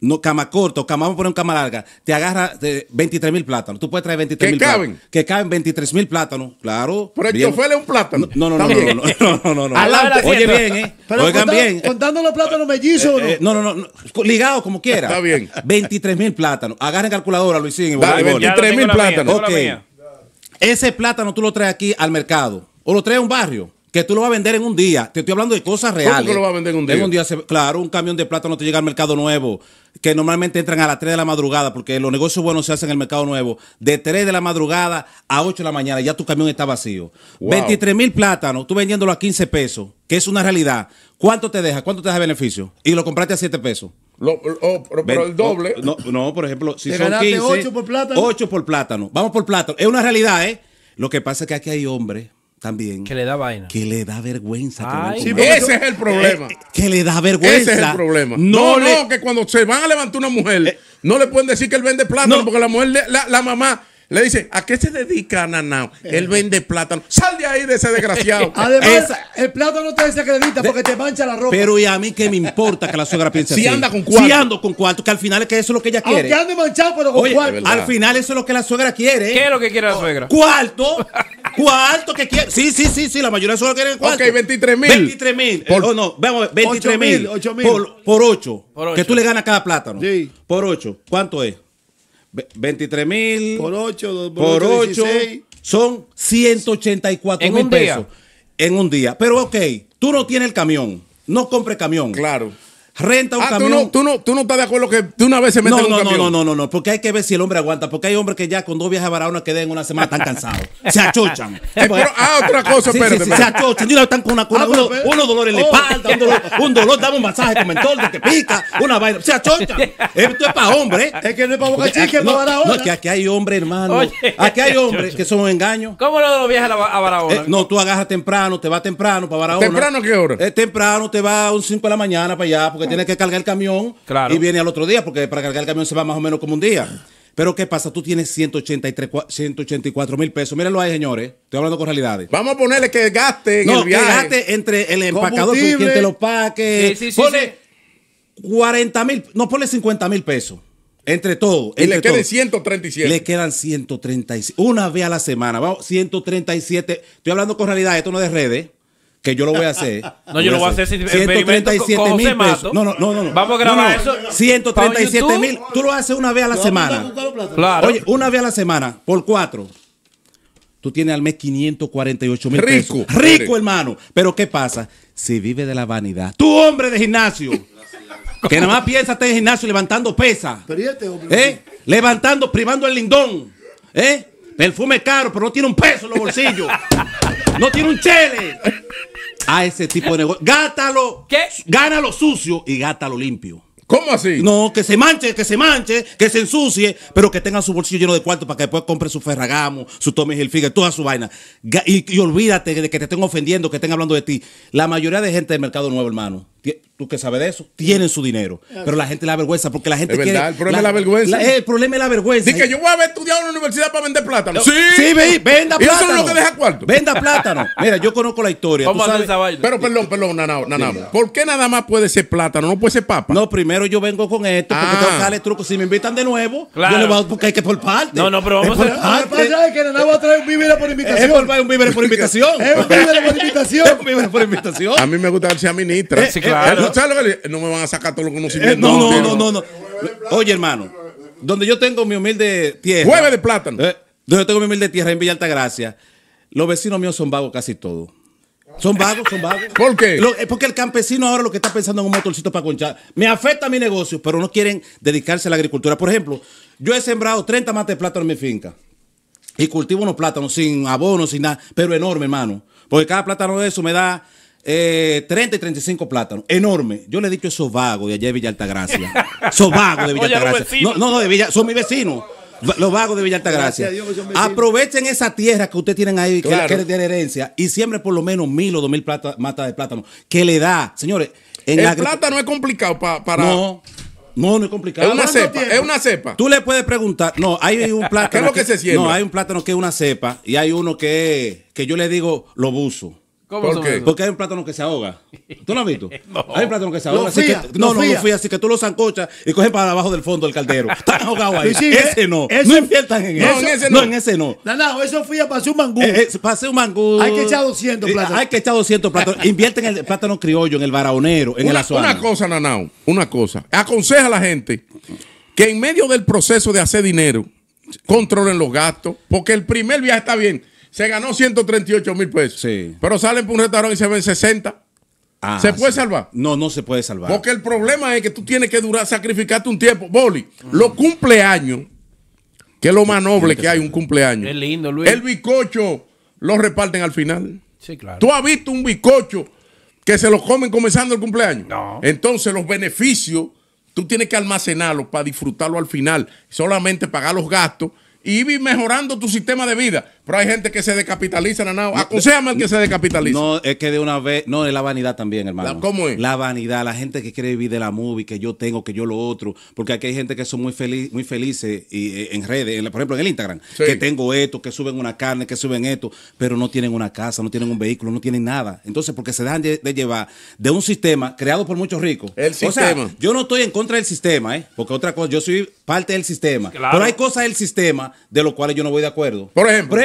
no, cama corto cama, vamos a poner un cama larga, te agarra de 23 mil plátanos. Tú puedes traer 23 mil plátanos. Que caben 23 mil plátanos, claro. Pero el es un plátano. No, no, no, no, no, Oye bien, ¿eh? Oigan bien. Contando los plátanos mellizos. o eh, no, no, no, no. Ligado como quiera. Está bien. 23 mil plátanos. Agarren calculadora, Luisín. 23 mil plátanos. ok. Ese plátano tú lo traes aquí al mercado. O lo traes a un barrio que tú lo vas a vender en un día. Te estoy hablando de cosas reales. ¿Cómo que lo vas a vender en un día? En un día, claro, un camión de plátano te llega al mercado nuevo, que normalmente entran a las 3 de la madrugada, porque los negocios buenos se hacen en el mercado nuevo, de 3 de la madrugada a 8 de la mañana, ya tu camión está vacío. 23 mil plátanos, tú vendiéndolo a 15 pesos, que es una realidad. ¿Cuánto te deja? ¿Cuánto te deja beneficio? Y lo compraste a 7 pesos. Oh, pero, el doble. No, por ejemplo, si son 15, 8 por plátano. 8 por plátano. Vamos por plátano. Es una realidad, ¿eh? Lo que pasa es que aquí hay hombres también. Que le da vaina. Que le da vergüenza. ese es el problema. Eh, que le da vergüenza. Ese es el problema. No, no, que cuando se van a levantar una mujer, eh, no le pueden decir que él vende plátano, porque la mujer, la, la, mamá. Le dice, ¿a qué se dedica Nanao? Eh. Él vende plátano. Sal de ahí de ese desgraciado. [LAUGHS] Además, el plátano te desacredita porque te mancha la ropa. Pero y a mí qué me importa que la suegra piense [LAUGHS] si así. Si anda con cuarto. Si ando con cuarto, que al final es que eso es lo que ella quiere. Aunque ande manchado, pero con cuarto. Al final eso es lo que la suegra quiere. ¿Qué es lo que quiere la suegra? Cuarto. [LAUGHS] ¿Cuánto que quieren. Sí, sí, sí, sí, la mayoría solo quieren cuarto. Ok, 23 mil. 23 eh, mil. Por... no, vamos, 23 mil. Por, 8. Por 8. Que tú le ganas cada plátano. Sí. Por 8. ¿Cuánto es? 23 mil. Por 8. Por, 8. son 184 mil pesos. En un día. Pero ok, tú no tienes el camión. No compres camión. Claro renta un ah, Tú no, tú, no, tú no estás de acuerdo que tú una vez se metes no, no, en un no, camión. No, no, no, no, porque hay que ver si el hombre aguanta. Porque hay hombres que ya con dos viajes a Barahona quedan en una semana tan cansados. Se achochan. [LAUGHS] Eh, pero, ah, otra cosa, espérate. se achochan. están con una, con ah, uno, dolor en la oh. espalda, un dolor, un dame un masaje con mentol que te pica, una vaina. Se achochan. Eh, esto es para hombres. [LAUGHS] Es que no es para boca chica, es para Barahona. No, que aquí hay hombres, hermano. aquí hay hombres que son engaños. ¿Cómo los los viajes a Barahona? Eh, no, tú agarras temprano, te vas temprano para Barahona. ¿Temprano qué hora? temprano, te vas a un 5 de la mañana para allá, porque Tienes que cargar el camión y viene al otro día, porque para cargar el camión se va más o menos como un día. Pero ¿qué pasa? Tú tienes 183, 184 mil pesos. Mírenlo ahí, señores. Estoy hablando con realidades. Vamos a ponerle que gaste en el viaje. Que gaste entre el empacador, quien te lo paque. Pone sí, 40 mil, no ponle 50 mil pesos. Entre todo. Y le quedan 137. Le quedan 137. Una vez a la semana. Vamos, 137. Estoy hablando con realidad. Esto no es de redes que yo lo voy a hacer. [LAUGHS] No, yo lo voy a hacer, 137 mil pesos. No, no, no, Vamos a grabar eso. 137 mil. Tú lo haces una vez a la semana. Oye, una vez a la semana, por cuatro. Tú tienes al mes 548 mil pesos. Rico. Rico, hermano. Pero ¿qué pasa? Si vive de la vanidad. Tú, hombre de gimnasio. [LAUGHS] que nada más estar en gimnasio levantando pesas. Este ¿Eh? Levantando, privando el lindón. ¿Eh? Perfume caro, pero no tiene un peso en los bolsillos. [LAUGHS] No tiene un chele. A ese tipo de negocio. Gátalo. ¿Qué? Gánalo sucio y gátalo limpio. ¿Cómo así? No, que se manche, que se manche, que se ensucie, pero que tenga su bolsillo lleno de cuartos para que después compre su Ferragamo, su Tommy Hilfiger, toda su vaina. Y, y olvídate de que te estén ofendiendo, que estén hablando de ti. La mayoría de gente del mercado nuevo, hermano, tú que sabes de eso, tienen su dinero. Ah, pero la gente la vergüenza porque la gente es verdad, El problema es la vergüenza. el problema es la vergüenza. Dice que yo voy a haber estudiado en la universidad para vender plátano. Sí, sí venda plátano. eso es lo que deja cuarto. Venda plátano. Mira, yo conozco la historia. Vamos tú Pero perdón, perdón, Naná nanao. ¿Por qué nada más puede ser plátano? No puede ser papa. No, primero yo vengo con esto porque tengo ah. truco. Si me invitan de nuevo, claro. yo le voy a porque hay que por parte. No, no, pero vamos a hacer. Allá es que Nanao va a traer un víver [LAUGHS] por invitación. [LAUGHS] Es un víver por invitación. Es un víver por invitación. un por invitación. A mí me gusta ser ministra. Eh, eh, no me van a sacar todos los conocimientos. Eh, no, no, no, no, Oye, hermano, donde yo tengo mi humilde tierra. Jueves de plátano. Eh, donde yo tengo mi humilde tierra en Villa Altagracia, los vecinos míos son vagos casi todos. Son vagos, son vagos. [LAUGHS] ¿Por qué? Eh, porque el campesino ahora lo que está pensando en un motorcito para conchar. Me afecta a mi negocio, pero no quieren dedicarse a la agricultura. Por ejemplo, yo he sembrado 30 mates de plátano en mi finca. Y cultivo unos plátanos sin abono, sin nada, pero enorme, hermano. Porque cada plátano de eso me da eh, 30 y 35 plátanos, enorme. Yo le he dicho esos vagos de allá de Villa Altagracia. esos vagos de Villa No, no, de Villa, son mis vecinos. Los vagos de Villa Altagracia. Aprovechen esa tierra que ustedes tienen ahí, que, es de herencia, y siempre por lo menos mil o dos mil matas de plátano, que le da, señores. el plátano es complicado para. No. No, es complicado. Es una cepa, Tú le puedes preguntar. No, hay un [LAUGHS] plátano. que, hay un plátano que es una cepa y hay uno que, que yo le digo lo buzo. ¿Por qué? Porque hay un plátano que se ahoga. ¿Tú lo has visto? [LAUGHS] no. Hay un plátano que se ahoga. no, no, fui así que tú lo zancochas y coges para abajo del fondo del caldero. [LAUGHS] Está ahogado ahí. Eh, ese no. no inviertan en, no, en ese. No, en ese no. Nanao, eso fui a pasar un mangú. Eh, eh, un mangú. Hay que echar 200 eh, plátanos. Hay que echar 200 plátanos. [LAUGHS] Invierten en el plátano criollo, en el varaonero, en el azuano. Una cosa, Nanao, una cosa. Aconseja a la gente que en medio del proceso de hacer dinero, controlen los gastos, porque el primer viaje está bien se ganó 138 mil pesos. Pero salen por un restaurante y se ven 60. Ah, ¿Se puede salvar? No, no se puede salvar. Porque el problema es que tú tienes que durar, sacrificarte un tiempo. Boli, los cumpleaños, que es lo más noble que, hay, un cumpleaños. Es lindo, Luis. El bizcocho lo reparten al final. Sí, claro. ¿Tú has visto un bizcocho que se lo comen comenzando el cumpleaños? No. Entonces, los beneficios, tú tienes que almacenarlos para disfrutarlo al final. Solamente pagar los gastos y ir mejorando tu sistema de vida. Pero hay gente que se decapitaliza, Nanao. Acuséame al que se decapitaliza. No, es que de una vez. No, es la vanidad también, hermano. ¿Cómo es? La vanidad, la gente que quiere vivir de la movie, que yo tengo, que yo lo otro. Porque aquí hay gente que son muy, feliz, muy felices y, eh, en redes, por ejemplo en el Instagram, que tengo esto, que suben una carne, que suben esto, pero no tienen una casa, no tienen un vehículo, no tienen nada. Entonces, porque se dejan de, llevar de un sistema creado por muchos ricos. El sistema. yo no estoy en contra del sistema, ¿eh? Porque otra cosa, yo soy parte del sistema. Pero hay cosas del sistema de los cuales yo no voy de acuerdo. por ejemplo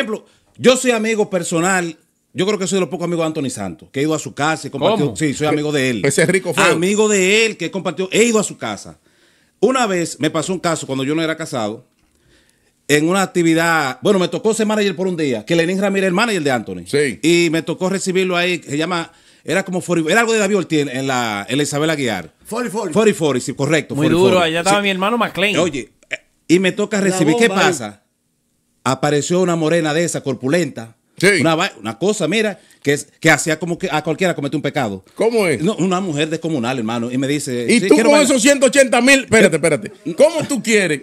yo soy amigo personal. Yo creo que soy de los pocos amigos de Anthony Santos, que he ido a su casa y compartido. Sí, soy amigo de él. Ese rico fue. Amigo de él, que he compartido. He ido a su casa. Una vez me pasó un caso cuando yo no era casado, en una actividad. Bueno, me tocó ser manager por un día, que Lenín Ramírez, el manager de Anthony. Sí. Y me tocó recibirlo ahí, se llama. Era como. era algo de David Ortiz en la, en Isabel Aguiar. sí, correcto. Muy duro, allá estaba mi hermano McLean. Oye, eh, y me toca recibir. ¿Qué pasa? apareció una morena de esa, corpulenta. Sí. Una, cosa, mira, que, que hacía como que a cualquiera comete un pecado. ¿Cómo es? No, una mujer descomunal, hermano. Y me dice. ¿Y tú con esos 180 mil? Espérate, espérate. ¿Cómo tú quieres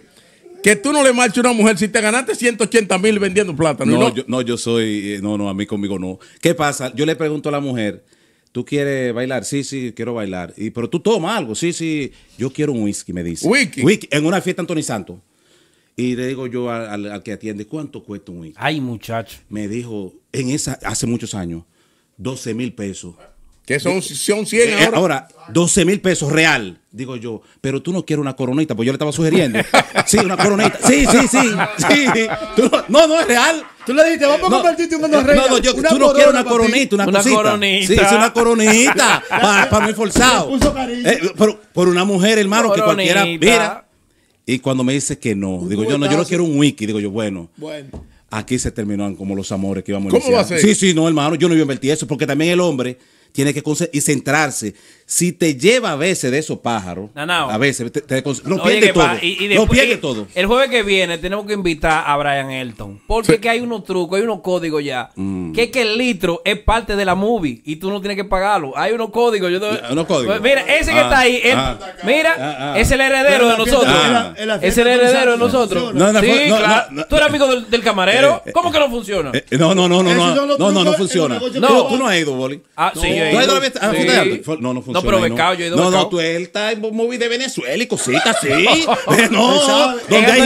que tú no le marches a una mujer si te ganaste 180 mil vendiendo plata? No, no, Yo, soy. Eh, no, no, a mí conmigo no. ¿Qué pasa? Yo le pregunto a la mujer. ¿Tú quieres bailar? Sí, sí, quiero bailar. Y, pero tú tomas algo. Sí, sí, yo quiero un whisky, me dice. ¿Whisky? en una fiesta Antoni Santo. Y le digo yo al, al, que atiende, ¿cuánto cuesta un hijo? Ay, muchacho. Me dijo, en esa, hace muchos años, 12 mil pesos. Que son, 100 eh, ahora. Ahora, 12 mil pesos real, digo yo. Pero tú no quieres una coronita, pues yo le estaba sugiriendo. [LAUGHS] Sí, una coronita. Sí, sí, sí. no, no es real. Tú le dijiste, vamos a compartirte un mando real. No, no, yo, tú no quieres una coronita, una, una coronita. Sí, es una coronita. [LAUGHS] para, mí forzado. Eh, por, una mujer, hermano, que cualquiera. Mira. Y cuando me dice que no, digo yo, no, yo no quiero un wiki. Digo yo, bueno. Aquí se terminaron como los amores que íbamos a ¿Cómo Va a ser? Sí, sí, no, hermano, yo no iba a invertir eso, porque también el hombre tiene que y centrarse si te lleva a veces de esos pájaros, a veces, te, pierde todo. pierde todo. El jueves que viene tenemos que invitar a Brian Elton. Porque hay unos trucos, hay unos códigos ya. Mm. Que es que el litro es parte de la movie y tú no tienes que pagarlo. Hay unos códigos. Yo ¿Unos códigos? Pues mira, ese que ah, está ahí, ah, mira, ah, es el heredero de nosotros. es el heredero de nosotros. sí, Tú eres amigo del, camarero. Eh, eh, ¿Cómo que no funciona? Eh, no no, no, no, no. No, no, no funciona. Tú no has ido, Boli. No, no funciona no, yo No, no, tú él está en movie de Venezuela y cositas sí [LAUGHS] no, donde hay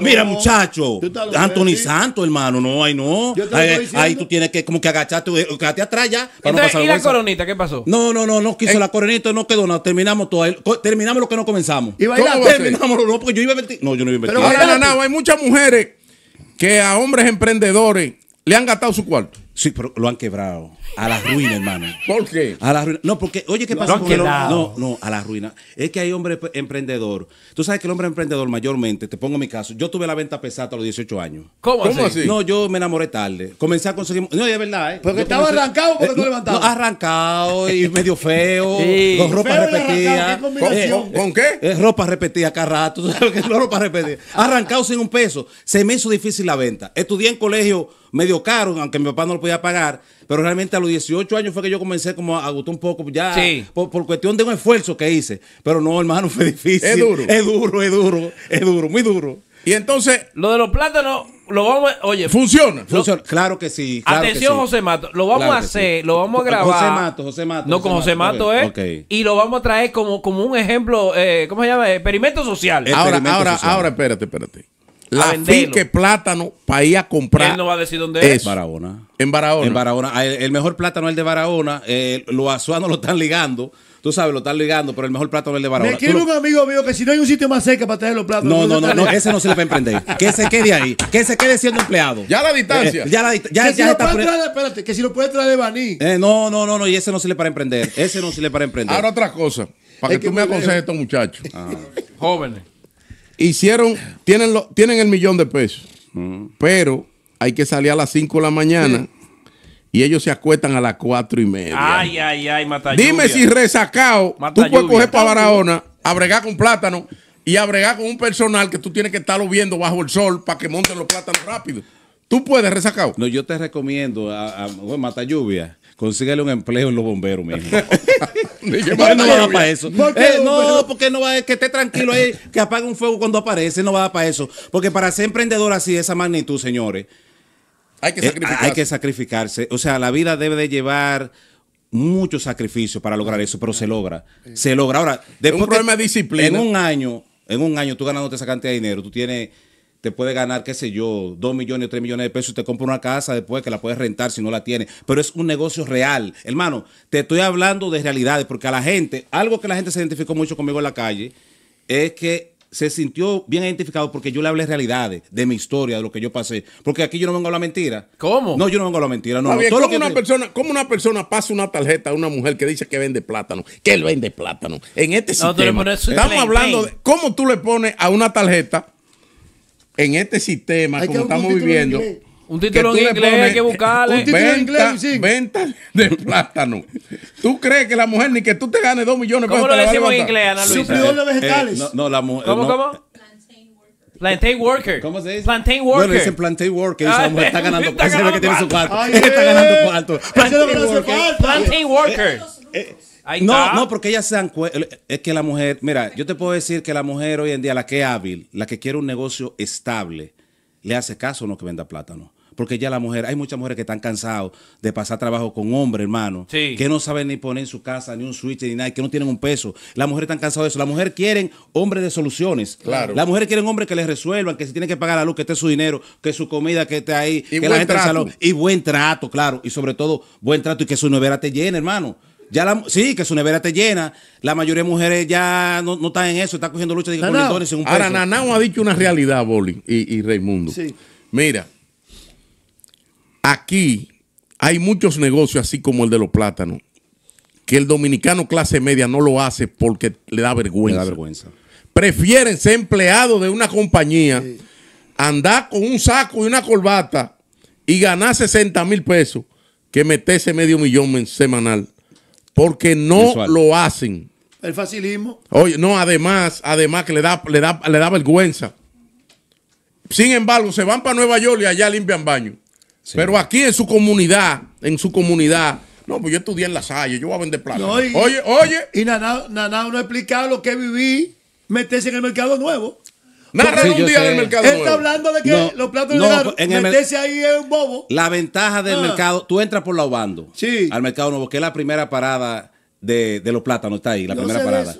Mira, muchacho, Anthony Santo hermano, no, ahí no. Ahí, tú tienes que como que agacharte, eh, quédate atrás ya. ¿Y la coronita qué pasó? No, no, no, no quiso eh. la coronita, no quedó nada. Terminamos todo, terminamos lo que no comenzamos. ¿Y no, porque yo iba a invertir. No, yo no iba a invertir. Pero hay muchas mujeres que a hombres emprendedores le han gastado su cuarto. Sí, pero lo han quebrado. A la ruina, hermano. ¿Por qué? A la ruina. No, porque, oye, ¿qué pasa? No, quebrado. no, no, a la ruina. Es que hay hombre emprendedor. Tú sabes que el hombre emprendedor mayormente, te pongo mi caso, yo tuve la venta pesada a los 18 años. ¿Cómo, así? No, yo me enamoré tarde. Comencé a conseguir... No, es verdad, ¿eh? Porque estaba arrancado porque eh, no, levantaba. arrancado y [LAUGHS] medio feo. sí. Con ropa repetida. Eh, eh, con, qué? ropa repetida cada rato. [LAUGHS] ¿Tú sabes qué? ropa repetida. Arrancado sin un peso. Se me hizo difícil la venta. Estudié en colegio medio caro, aunque mi papá no a pagar, pero realmente a los 18 años fue que yo comencé como a gustar un poco, ya por, cuestión de un esfuerzo que hice. Pero no, hermano, [LAUGHS] fue difícil. Es duro. Es duro, es duro, es duro, muy duro. Y entonces. Lo de los plátanos, lo vamos Oye. Funciona. funciona claro que sí. atención, José Mato. Lo vamos a hacer, lo vamos a grabar. José Mato, José Mato. No, con José Mato, ¿eh? Y lo vamos a traer como, como un ejemplo, eh, ¿cómo se llama? Experimento social. Ahora, ahora, ahora, espérate, espérate la fin que plátano para ir a comprar. Él no va a decir dónde es. Barahona. En Barahona. En Barahona. El mejor plátano es el de Barahona. Eh, los azuanos lo están ligando. Tú sabes, lo están ligando, pero el mejor plátano es el de Barahona. Me escribe un amigo mío que si no hay un sitio más cerca para tener los plátanos. No, no, no, ese no se le va a emprender. [LAUGHS] Que se quede ahí. Que se quede siendo empleado. Ya la distancia. Eh, ya la distancia. Ya, está por... traer, que si lo puede traer de Baní. Eh, no, no, no, no, y ese no se le para emprender. Ese no se le para emprender. Ahora otra cosa, para que, tú me aconsejes a estos muchachos. Ah. Jóvenes. Hicieron, tienen, lo, tienen el millón de pesos, mm. pero hay que salir a las 5 de la mañana. Y ellos se acuestan a las cuatro y media. Ay, ay, ay, Dime si resacao tú puedes coger para Barahona, abregar con plátano y abregar con un personal que tú tienes que estarlo viendo bajo el sol para que monten los plátanos rápido. Tú puedes resacao No, yo te recomiendo a, Mata Lluvia consíguele un empleo en los bomberos mismo. [LAUGHS] no va a dar para eso? Eh, no, porque no va a que esté tranquilo ahí, que apague un fuego cuando aparece, no va a dar para eso. Porque para ser emprendedor así de esa magnitud, señores, eh, hay que sacrificarse. O sea, la vida debe de llevar mucho sacrificio para lograr eso, pero se logra. Se logra. Ahora, después un problema de disciplina. En un año, en un año, tú ganando esa cantidad de dinero, tú tienes te puede ganar, qué sé yo, 2 millones o 3 millones de pesos y te compra una casa después que la puedes rentar si no la tienes. Pero es un negocio real. Hermano, te estoy hablando de realidades porque a la gente, algo que la gente se identificó mucho conmigo en la calle, es que se sintió bien identificado porque yo le hablé realidades de mi historia, de lo que yo pasé. Porque aquí yo no vengo a la mentira. ¿Cómo? No, yo no vengo a la mentira. No, ¿cómo, una persona, una persona pasa una tarjeta a una mujer que dice que vende plátano? Que él vende plátano. En este Estamos hablando de cómo tú le pones a una tarjeta en este sistema, como estamos viviendo. Un título en inglés hay que buscarle. Un título venta, en inglés, de plátano. ¿Tú crees que la mujer ni que tú te ganes dos millones ¿Cómo lo decimos en inglés, Ana Luisa? Suplidor de eh, eh, vegetales. no, la mujer. Eh, ¿Cómo, cómo? Plantain worker. ¿Cómo se dice? Plantain worker. Bueno, dice plantain worker. Esa ah, mujer está [LAUGHS] ganando. que tiene su cuarto. [LAUGHS] Está ganando cuarto. Plantain worker. Plantain worker. Eh, no, no, porque ellas se dan Es que la mujer, mira, yo te puedo decir que la mujer hoy en día, la que es hábil, la que quiere un negocio estable, le hace caso no que venda plátano. Porque ya la mujer, hay muchas mujeres que están cansadas de pasar trabajo con hombres, hermano, que no saben ni poner en su casa, ni un switch, ni nada, que no tienen un peso. Las mujeres están cansadas de eso. Las mujeres quieren hombres de soluciones. Claro. Las mujeres quieren hombres que les resuelvan, que si tienen que pagar la luz, que esté su dinero, que su comida, que esté ahí, que la gente Y buen trato, claro. Y sobre todo, buen trato y que su nevera te llene, hermano. Ya sí, que su nevera te llena. La mayoría de mujeres ya no, no están en eso, están cogiendo lucha de en un Ahora, Nanao ha dicho una realidad, Boli y, y Raimundo. Mira, aquí hay muchos negocios, así como el de los plátanos, que el dominicano clase media no lo hace porque le da vergüenza. Le da vergüenza. Prefieren ser empleado de una compañía, andar con un saco y una corbata y ganar 60 mil pesos que meterse medio millón semanal porque no lo hacen. El facilismo. Oye, no, además, además que le da, le da, vergüenza. Sin embargo, se van para Nueva York y allá limpian baño. Pero aquí en su comunidad, en su comunidad, no, pues yo estudié en la Salle, yo voy a vender plata. oye, oye. Y nada nada no explicado lo que viví, meterse en el mercado nuevo. Narra sí, un del mercado. Él está hablando de que los platos no, llegaron. meterse ahí es un bobo. La ventaja del ah. mercado, tú entras por la Obando sí. al mercado nuevo, que es la primera parada de, los plátanos, está ahí, la primera parada.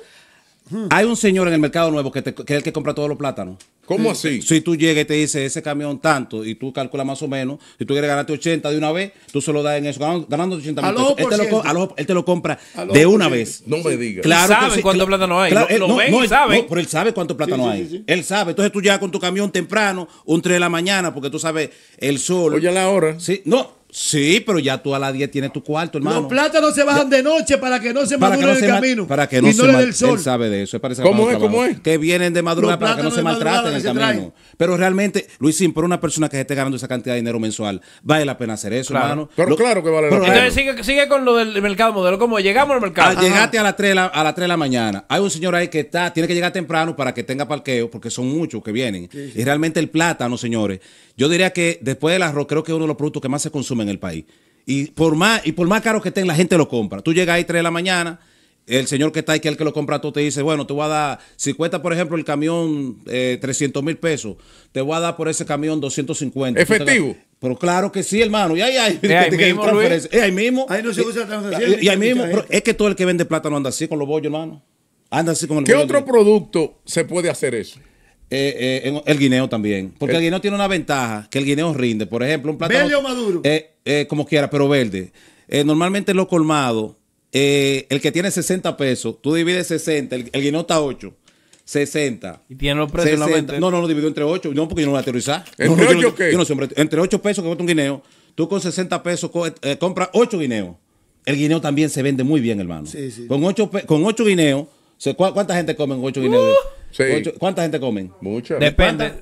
Hay un señor en el mercado nuevo que, es el que compra todos los plátanos. ¿Cómo así? Mm. Si tú llegas y te dice ese camión tanto y tú calculas más o menos, si tú quieres ganarte 80 de una vez, tú se lo das en eso, ganando 80 mil pesos. Él te, lo, él te lo compra de una vez. No me digas. Claro sabe cuánto plátano hay. no, no, pero él sabe cuánto plátano hay. Él sabe. Entonces tú llegas con tu camión temprano, un 3 de la mañana, porque tú sabes el sol. Oye, la hora. Sí, no. Sí, pero ya tú a las 10 tienes tu cuarto, hermano. Los plátanos se bajan de noche para que no se maduren en el camino. Para que no se no el sol. sabe de eso. ¿Cómo es? ¿Cómo es? Que vienen de madrugada para que no se maltraten en el camino. Pero realmente, Luisín, por una persona que esté ganando esa cantidad de dinero mensual, vale la pena hacer eso, hermano. Pero claro que vale la pena. Entonces sigue, con lo del mercado modelo. ¿Cómo llegamos al mercado? Al llegaste a las 3 a las 3 de la mañana. Hay un señor ahí que está, tiene que llegar temprano para que tenga parqueo, porque son muchos que vienen. Y realmente el plátano, señores, yo diría que después del arroz, creo que es uno de los productos que más se consume en el país. Y por más, y por más caro que estén, la gente lo compra. Tú llegas ahí 3 de la mañana, el señor que está ahí, que es el que lo compra, tú te dice, bueno, te voy a dar, si cuesta, por ejemplo, el camión 300 eh, mil pesos, te voy a dar por ese camión 250. Efectivo. Pero claro que sí, hermano. Y ahí, [LAUGHS] ahí, mismo, ahí no se usa ahí mismo, es que todo el que vende plátano anda así con los bollos, hermano. Anda así con el ¿Qué otro producto se puede hacer eso? Eh, eh, el guineo también. Porque el... guineo tiene una ventaja, que el guineo rinde. Por ejemplo, un plátano. Bello maduro eh, como quiera, pero verde. Eh, normalmente lo colmado eh, el que tiene 60 pesos, tú divides 60, el, guineo está 8. 60. ¿Y tiene los precios 60. No, no, lo divido entre 8. No, porque yo no voy a teorizar. ¿Entre 8 qué? Yo no sé, entre 8 pesos que cuesta un guineo, tú con 60 pesos eh, compras 8 guineos. El guineo también se vende muy bien, hermano. Sí, sí. Con 8, con 8 guineos, ¿cuánta gente come 8 guineos? Uh. ¿Cuánta gente comen? Mucha. Depende.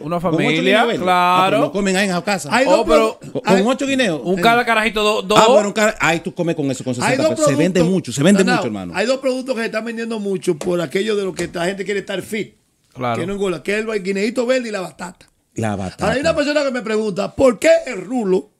Una familia, ah, claro. no comen ahí en la casa. Hay oh, dos pero, con ocho guineos. Un eh. cada carajito, ah, dos. Ah, bueno, un ahí tú comes con eso, con 60 se vende mucho, se vende mucho, hermano. Hay dos productos que se están vendiendo mucho por aquello de lo que la gente quiere estar fit. Claro. Que no engula, que es el guineito verde y la batata. La batata. hay una persona que me pregunta, ¿por qué el rulo?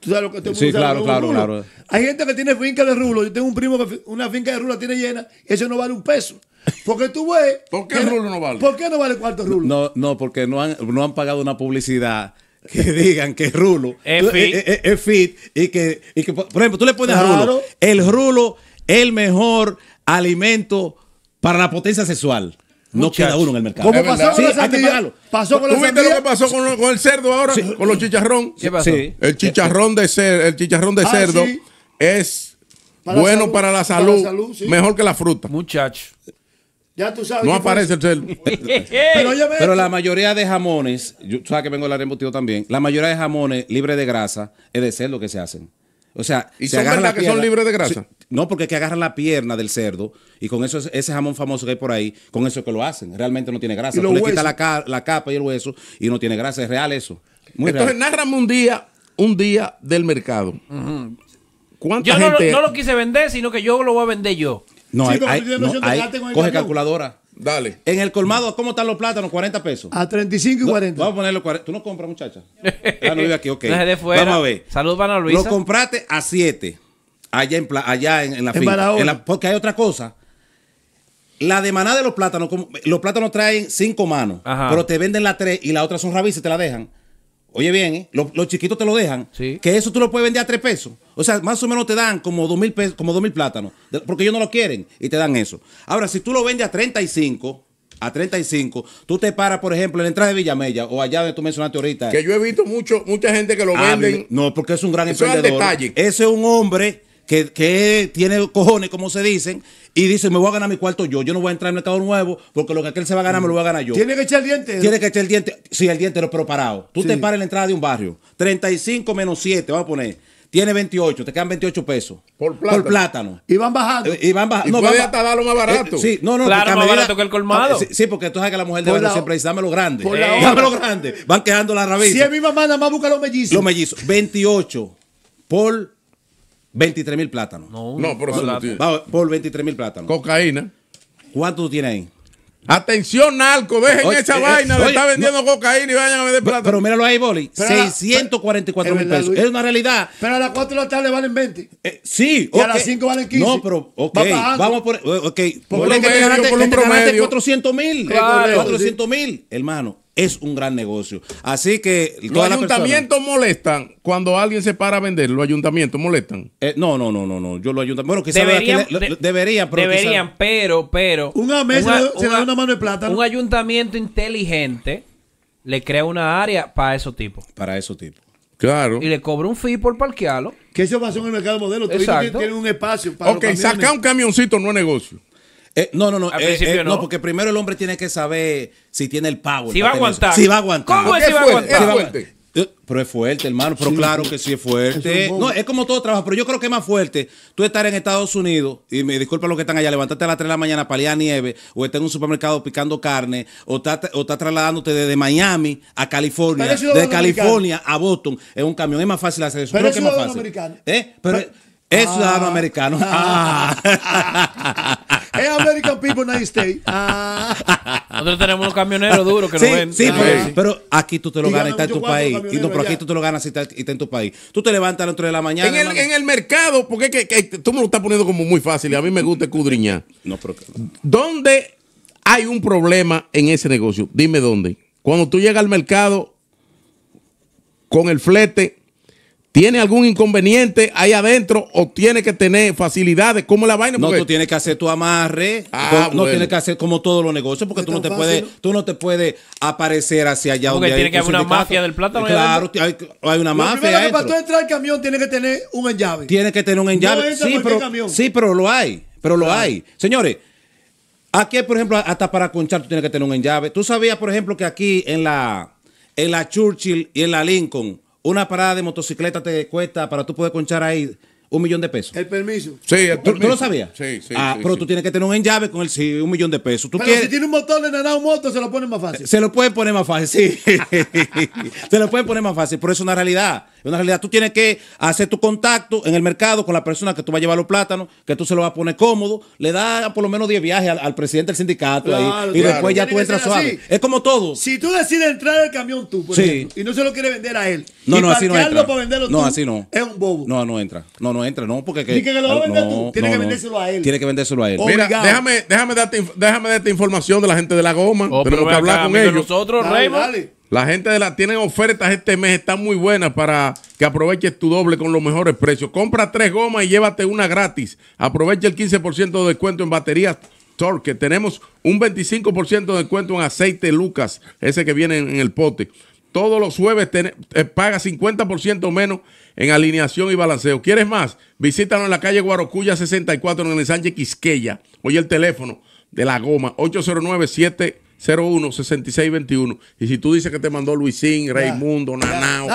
Tú sabes lo que te Sí, claro, claro, claro. Hay gente que tiene finca de rulo. Yo tengo un primo que una finca de rulo la tiene llena y eso no vale un peso. Porque tú ves. ¿Por qué el rulo no vale? ¿Por qué no vale cuánto rulo? No, no, porque no han, no han pagado una publicidad que [LAUGHS] digan que Rulo eh, eh, es fit, y, que, y, que, por ejemplo, tú le pones claro. Rulo, el Rulo es el mejor alimento para la potencia sexual. No queda uno en el mercado. ¿Cómo pasó con Pasó con ¿Tú viste lo que pasó con, el cerdo ahora? Con los chicharrón. pasó? El chicharrón de, cer, el chicharrón de ah, cerdo es bueno para la salud, para la salud mejor que la fruta. Muchachos ya tú sabes. No aparece el cerdo [LAUGHS] pero, la mayoría de jamones, yo sabes que vengo del área embutido también, la mayoría de jamones libres de grasa es de cerdo que se hacen. O sea, ¿Y se agarran la que son libres de grasa? No, porque es que agarran la pierna del cerdo y con eso ese jamón famoso que hay por ahí, con eso es que lo hacen. Realmente no tiene grasa. le quitas la, capa y el hueso y no tiene grasa. Es real eso. Entonces, un día, un día del mercado. yo no, no lo quise vender, sino que yo lo voy a vender yo. No, coge calculadora. Dale. En el colmado, ¿cómo están los plátanos? 40 pesos. A 35 y 40. Vamos a ponerlo 40. Tú no compras, muchacha. ah, no vive aquí, ok. Vamos a ver. Salud para Lo compraste a 7. Allá en, allá en, la finca. En la, porque hay otra cosa. La demanda de los plátanos, los plátanos traen cinco manos, pero te venden las tres y la otra son rabis y te la dejan. Oye bien, ¿eh? los, chiquitos te lo dejan. Que eso tú lo puedes vender a tres pesos. O sea, más o menos te dan como dos mil pesos, como dos mil plátanos. Porque ellos no lo quieren y te dan eso. Ahora, si tú lo vendes a 35, a 35, tú te paras, por ejemplo, en la entrada de Villamella o allá donde tú mencionaste ahorita. Que yo he visto mucho, mucha gente que lo ah, No, porque es un gran emprendedor. Ese es un hombre que, tiene cojones, como se dicen, y dice, me voy a ganar mi cuarto yo, yo no voy a entrar en el mercado nuevo, porque lo que aquel se va a ganar me lo voy a ganar yo. Tiene que echar el diente. Tiene que echar el diente, sí, el diente, pero parado. Tú te paras en la entrada de un barrio, 35 menos 7, vamos a poner. Tiene 28, te quedan 28 pesos. Por plátano. Por plátano. Y van bajando. y van bajando. No, puede van hasta darlo más eh, barato. sí, no, no. Claro, más barato que el colmado. Sí, porque tú sabes que la mujer debe de siempre dice, dame lo grande. Por dame lo grande. Van quejando la rabia. Si es mi mamá, nada más busca los mellizos. Los mellizos. 28 por 23 mil plátanos. No, pero eso no tiene. por 23 mil plátanos. Cocaína. ¿Cuánto tú tienes ahí? Atención, narco, dejen esa eh, vaina, le está vendiendo cocaína y vayan a vender plata. Pero míralo ahí, Boli, pero 644 mil pesos. Es una realidad. Pero a las 4 de la tarde valen 20. Eh, sí. Y a las 5 valen 15. No, pero, ok, vamos por, ok. Por, por, promedio, por un promedio. 400 mil. Claro, 400 mil, hermano es un gran negocio. Así que. Los ayuntamientos molestan cuando alguien se para a vender. Los ayuntamientos molestan. no, no, no, no, no. Yo los ayuntamientos. Bueno, quizás deberían, deberían, pero. Deberían, pero, pero. Una se da una mano de plata. Un ayuntamiento inteligente le crea una área para esos tipos. Para esos tipos. Claro. Y le cobra un fee por parquearlo. Que eso pasó en el mercado modelo. Exacto. tiene un espacio para. Ok, sacar un camioncito no es negocio. Eh, no, no, eh, eh, no. no. porque primero el hombre tiene que saber si tiene el power. Si va a aguantar. Si va a aguantar. ¿Cómo es si va a aguantar? Pero es fuerte, hermano. Pero claro que sí es fuerte. no, es como todo trabajo, pero yo creo que es más fuerte tú estar en Estados Unidos, y me disculpa los que están allá, levantarte a las 3 de la mañana para liar nieve, o estar en un supermercado picando carne, o estar trasladándote desde Miami a California, de California a Boston en un camión. Es más fácil hacer eso. Pero es que Americano. Pero, es ciudadano ah. americano. [LAUGHS] [LAUGHS] [LAUGHS] Es American People Night State. Ah. Nosotros tenemos camioneros duros que sí, no ven. Sí, pero, aquí tú te lo ganas y está en tu país. pero aquí tú te lo ganas y está, y está en tu país. Tú te levantas a las 3 de la mañana. En el, mercado, porque tú me lo estás poniendo como muy fácil y a mí me gusta escudriñar. No, pero... ¿Dónde hay un problema en ese negocio? Dime dónde. Cuando tú llegas al mercado con el flete tiene algún inconveniente ahí adentro o tiene que tener facilidades, como la vaina? No, tú tienes que hacer tu amarre, ah, no tienes que hacer como todos los negocios, porque tú no te puedes, tú no te puedes aparecer hacia allá porque tiene que haber una mafia del plátano. Claro, hay, una mafia. Que para tú entrar al camión tiene que tener un llave. Tiene que tener un enllave. sí, pero, sí, pero lo hay, pero lo hay. Señores, aquí, por ejemplo, hasta para conchar tú tienes que tener un llave. Tú sabías, por ejemplo, que aquí en la, en la Churchill y en la Lincoln una parada de motocicleta te cuesta para tú poder conchar ahí un millón de pesos. El permiso. Sí, ¿Tú, lo sabías? Sí, sí. Ah, sí, pero tú tienes que tener un en llave con el sí, un millón de pesos. ¿Tú pero si tiene un motor de nada, un moto, se lo ponen más fácil. Se lo pueden poner más fácil, sí. [LAUGHS] se lo pueden poner más fácil, pero eso es una realidad. En una realidad. Tú tienes que hacer tu contacto en el mercado con la persona que tú vas a llevar los plátanos, que tú se lo vas a poner cómodo, le das por lo menos 10 viajes al, presidente del sindicato ahí, y después ya tú entras suave. Es como todo. Si tú decides entrar al camión tú, por ejemplo, y no se lo quiere vender a él, no, y no, así no para no, tú, así no. es un bobo. No, no entra. No, no entra, no, porque... Que, Ni que lo va a vender tú, tienes que vendérselo a él. Tiene que vendérselo a él. Mira, déjame, déjame, darte, déjame darte información de la gente de la goma. Oh, pero Tenemos que hablar con ellos. nosotros, la gente de la tiene ofertas este mes, están muy buenas para que aproveches tu doble con los mejores precios. Compra tres gomas y llévate una gratis. Aprovecha el 15% de descuento en baterías Torque. Tenemos un 25% de descuento en aceite Lucas, ese que viene en el pote. Todos los jueves eh, paga 50% menos en alineación y balanceo. ¿Quieres más? Visítanos en la calle Guarocuya 64 en el Sánchez Quisqueya. Oye el teléfono de la goma 809 7 01-6621. Y si tú dices que te mandó Luisín, Raimundo, Nanao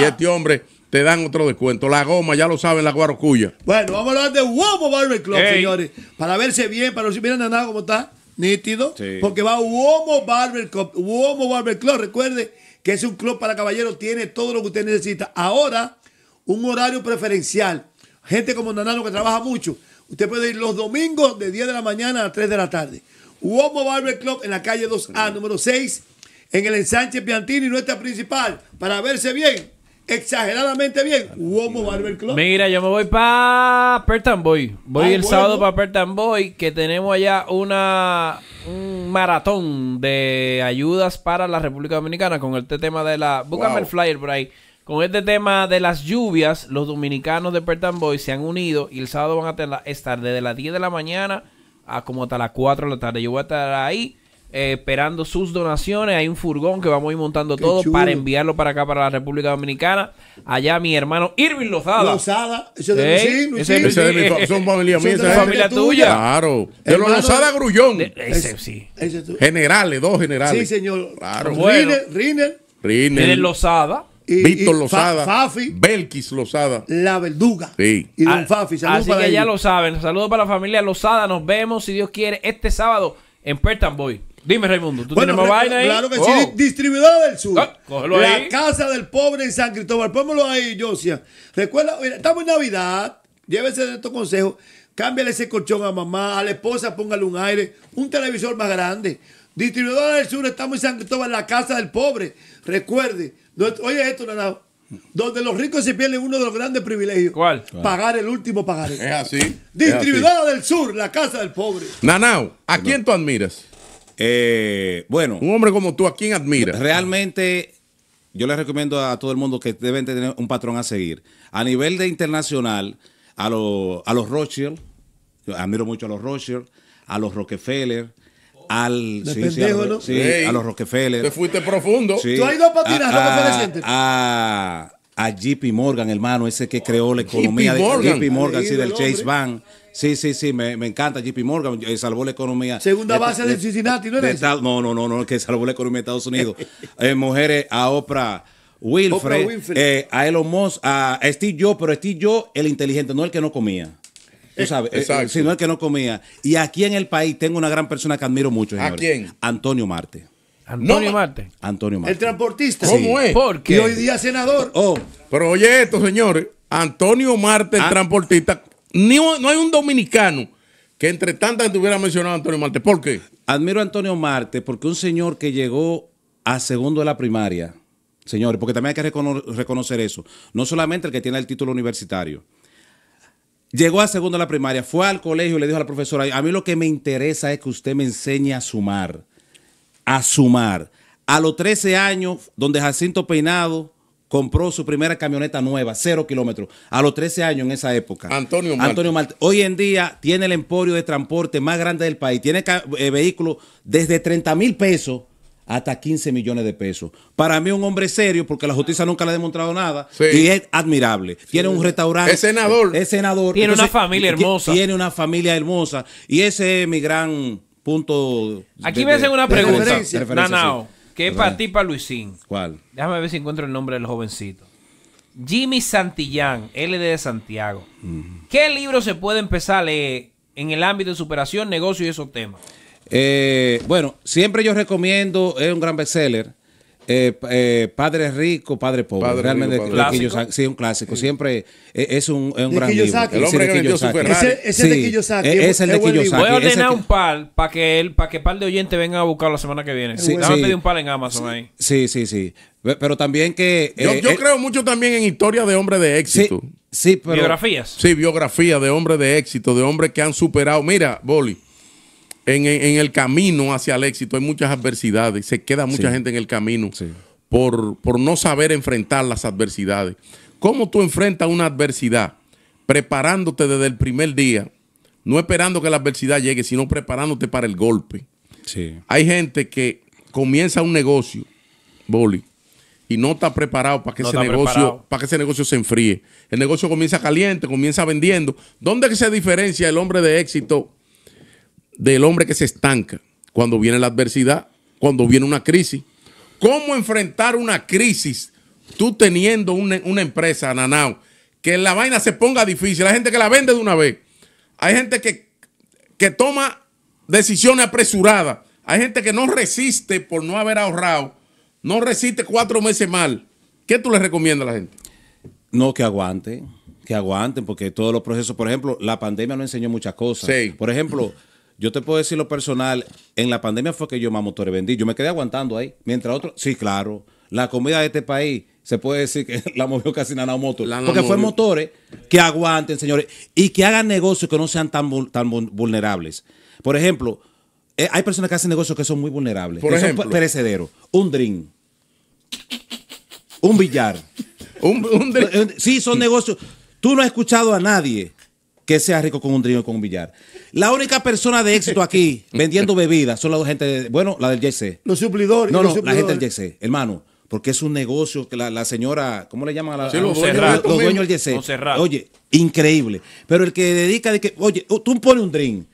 y este hombre, te dan otro descuento. La goma, ya lo saben, la guarocuya. Bueno, vamos a hablar de Uomo Barber Club, señores. Para verse bien, para si miren Nanao cómo está, nítido. Porque va Huomo Barber Club. Barber Club, recuerde que es un club para caballeros, tiene todo lo que usted necesita. Ahora, un horario preferencial. Gente como Nanao que trabaja mucho. Usted puede ir los domingos de 10 de la mañana a 3 de la tarde Uomo Barber Club en la calle 2A, número 6, en el ensanche Piantini, nuestra principal, para verse bien. Exageradamente bien. Uomo Barber Club. Mira, yo me voy para Boy. Voy el sábado para Boy, que tenemos allá una, un maratón de ayudas para la República Dominicana con este tema de la... Búscame el flyer por ahí. Con este tema de las lluvias, los dominicanos de Boy se han unido y el sábado van a estar desde las 10 de la mañana a como hasta las 4 de la tarde. Yo voy a estar ahí eh, esperando sus donaciones. Hay un furgón que vamos a ir montando todo para enviarlo para acá, para la República Dominicana. Allá mi hermano Irving Lozada. Lozada, ese de ¿Eh? Luchín, Ese de mi familia mía. Esa es familia tuya. Claro. De los Lozada Grullón. ese, sí. Ese generales, dos generales. Sí, señor. Claro. Riner, Riner. Riner. Lozada. Víctor Lozada, Fafi, Belkis Lozada. La Verduga. Sí. Y Don ah, Fafi, saludos Así que ya lo saben. Saludos para la familia Lozada. Nos vemos, si Dios quiere, este sábado en Pertan Boy. Dime, Raimundo, ¿tú tienes más ahí? Claro que sí, oh. distribuidor del sur. Ah, la casa del pobre en San Cristóbal. póngalo ahí, Josia. Recuerda, estamos en Navidad. Llévese de estos consejos. Cámbiale ese colchón a mamá, a la esposa, póngale un aire, un televisor más grande. Distribuidora del Sur, estamos en San Cristóbal, la casa del pobre. Recuerde, Oye esto, Nanao. Donde los ricos se pierden uno de los grandes privilegios. ¿Cuál? Pagar el último pagaré. Es así. Distribuidora del Sur, la casa del pobre. Nanao, ¿a quién tú admiras? Eh, bueno. Un hombre como tú, ¿a quién admiras? Realmente, yo le recomiendo a todo el mundo que deben tener un patrón a seguir. A nivel de internacional, a, a los Rothschild, yo admiro mucho a los Rothschild, a los Rockefeller, al a, los, ¿no? a Rockefeller. Te fuiste profundo. Tú has ido a a, a, a, JP Morgan, hermano, ese que creó la economía de Morgan. JP Morgan, sí, del Chase Bank. Sí, sí, sí, me, me encanta JP Morgan, eh, salvó la economía. Segunda base de, de, Cincinnati, ¿no no, no, no, no, que salvó la economía de Estados Unidos. Eh, mujeres a Oprah Winfrey, Eh, a Elon Musk, a Steve yo pero Steve yo el inteligente, no el que no comía. Tú eh, sabes, eh, eh, si sino que no comía. Y aquí en el país tengo una gran persona que admiro mucho. Señores. ¿A quién? Antonio Marte. Antonio Marte. Antonio Marte. El transportista. ¿Cómo es? Y hoy día senador. Oh. Pero oye esto, señores. Antonio Marte, el ah. transportista. no hay un dominicano que entre tantas te hubiera mencionado a Antonio Marte. ¿Por qué? Admiro a Antonio Marte porque un señor que llegó a segundo de la primaria, señores, porque también hay que reconocer eso. No solamente el que tiene el título universitario, Llegó a segundo la primaria, fue al colegio y le dijo a la profesora, a mí lo que me interesa es que usted me enseñe a sumar, a sumar. A los 13 años, donde Jacinto Peinado compró su primera camioneta nueva, cero kilómetros, a los 13 años en esa época. Antonio Martínez. Antonio Hoy en día tiene el emporio de transporte más grande del país, tiene eh, vehículos desde 30 mil pesos hasta 15 millones de pesos. Para mí, un hombre serio, porque la justicia nunca le ha demostrado nada, y es admirable. Tiene un restaurante. Es senador. Es senador. Tiene una familia hermosa. Tiene una familia hermosa. Y ese es mi gran punto. Aquí me hacen una pregunta. Nanao, que es para ti, para Luisín. ¿Cuál? Déjame ver si encuentro el nombre del jovencito. Jimmy Santillán, LD de Santiago. ¿Qué libro se puede empezar a leer en el ámbito de superación, negocio y esos temas? Eh, bueno, siempre yo recomiendo, es un gran bestseller. Eh, eh, padre rico, padre pobre. Realmente es un clásico. Siempre es un, gran libro. El que Es, el de Kiyosaki. E-, Voy a ordenar un par para que el para que par de oyentes Vengan a buscar la semana que viene. Sí, sí, un par en Amazon ahí. Sí, sí, sí. Pero también que... yo, creo mucho también en historias de hombres de éxito. Sí, Biografías. Sí, biografías de hombres de éxito, de hombres que han superado. Mira, Boli en, el camino hacia el éxito hay muchas adversidades, se queda mucha gente en el camino por, no saber enfrentar las adversidades. ¿Cómo tú enfrentas una adversidad? Preparándote desde el primer día, no esperando que la adversidad llegue, sino preparándote para el golpe. Hay gente que comienza un negocio, Boli, y no está preparado para que, ese negocio, para que ese negocio se enfríe. El negocio comienza caliente, comienza vendiendo. ¿Dónde que se diferencia el hombre de éxito del hombre que se estanca cuando viene la adversidad, cuando viene una crisis. ¿Cómo enfrentar una crisis tú teniendo una, empresa, Nanao, que la vaina se ponga difícil? Hay gente que la vende de una vez. Hay gente que, toma decisiones apresuradas. Hay gente que no resiste por no haber ahorrado. No resiste cuatro meses mal. ¿Qué tú le recomiendas a la gente? No, que aguante, que aguanten, porque todos los procesos, por ejemplo, la pandemia nos enseñó muchas cosas. Por ejemplo, yo te puedo decir lo personal, en la pandemia fue que yo más motores vendí. Yo me quedé aguantando ahí, mientras otros, sí, claro, la comida de este país se puede decir que [LAUGHS] la movió casi nada motor. porque fue motores que aguanten, señores, y que hagan negocios que no sean tan, tan vulnerables. Por ejemplo, eh, hay personas que hacen negocios que son muy vulnerables, Por ejemplo, son perecederos. Un drink, un billar. [LAUGHS] Eh, eh, sí, son negocios. Tú no has escuchado a nadie que sea rico con un drink o con un billar. La única persona de éxito aquí [LAUGHS] vendiendo bebidas son la gente, de, bueno, la del JC. Los suplidores. No, no, la gente del JC, hermano. Porque es un negocio que la, la señora, ¿cómo le llaman a la los, dueños, del JC? Oye, increíble. Pero el que dedica de que, oye, oh, tú pones un drink.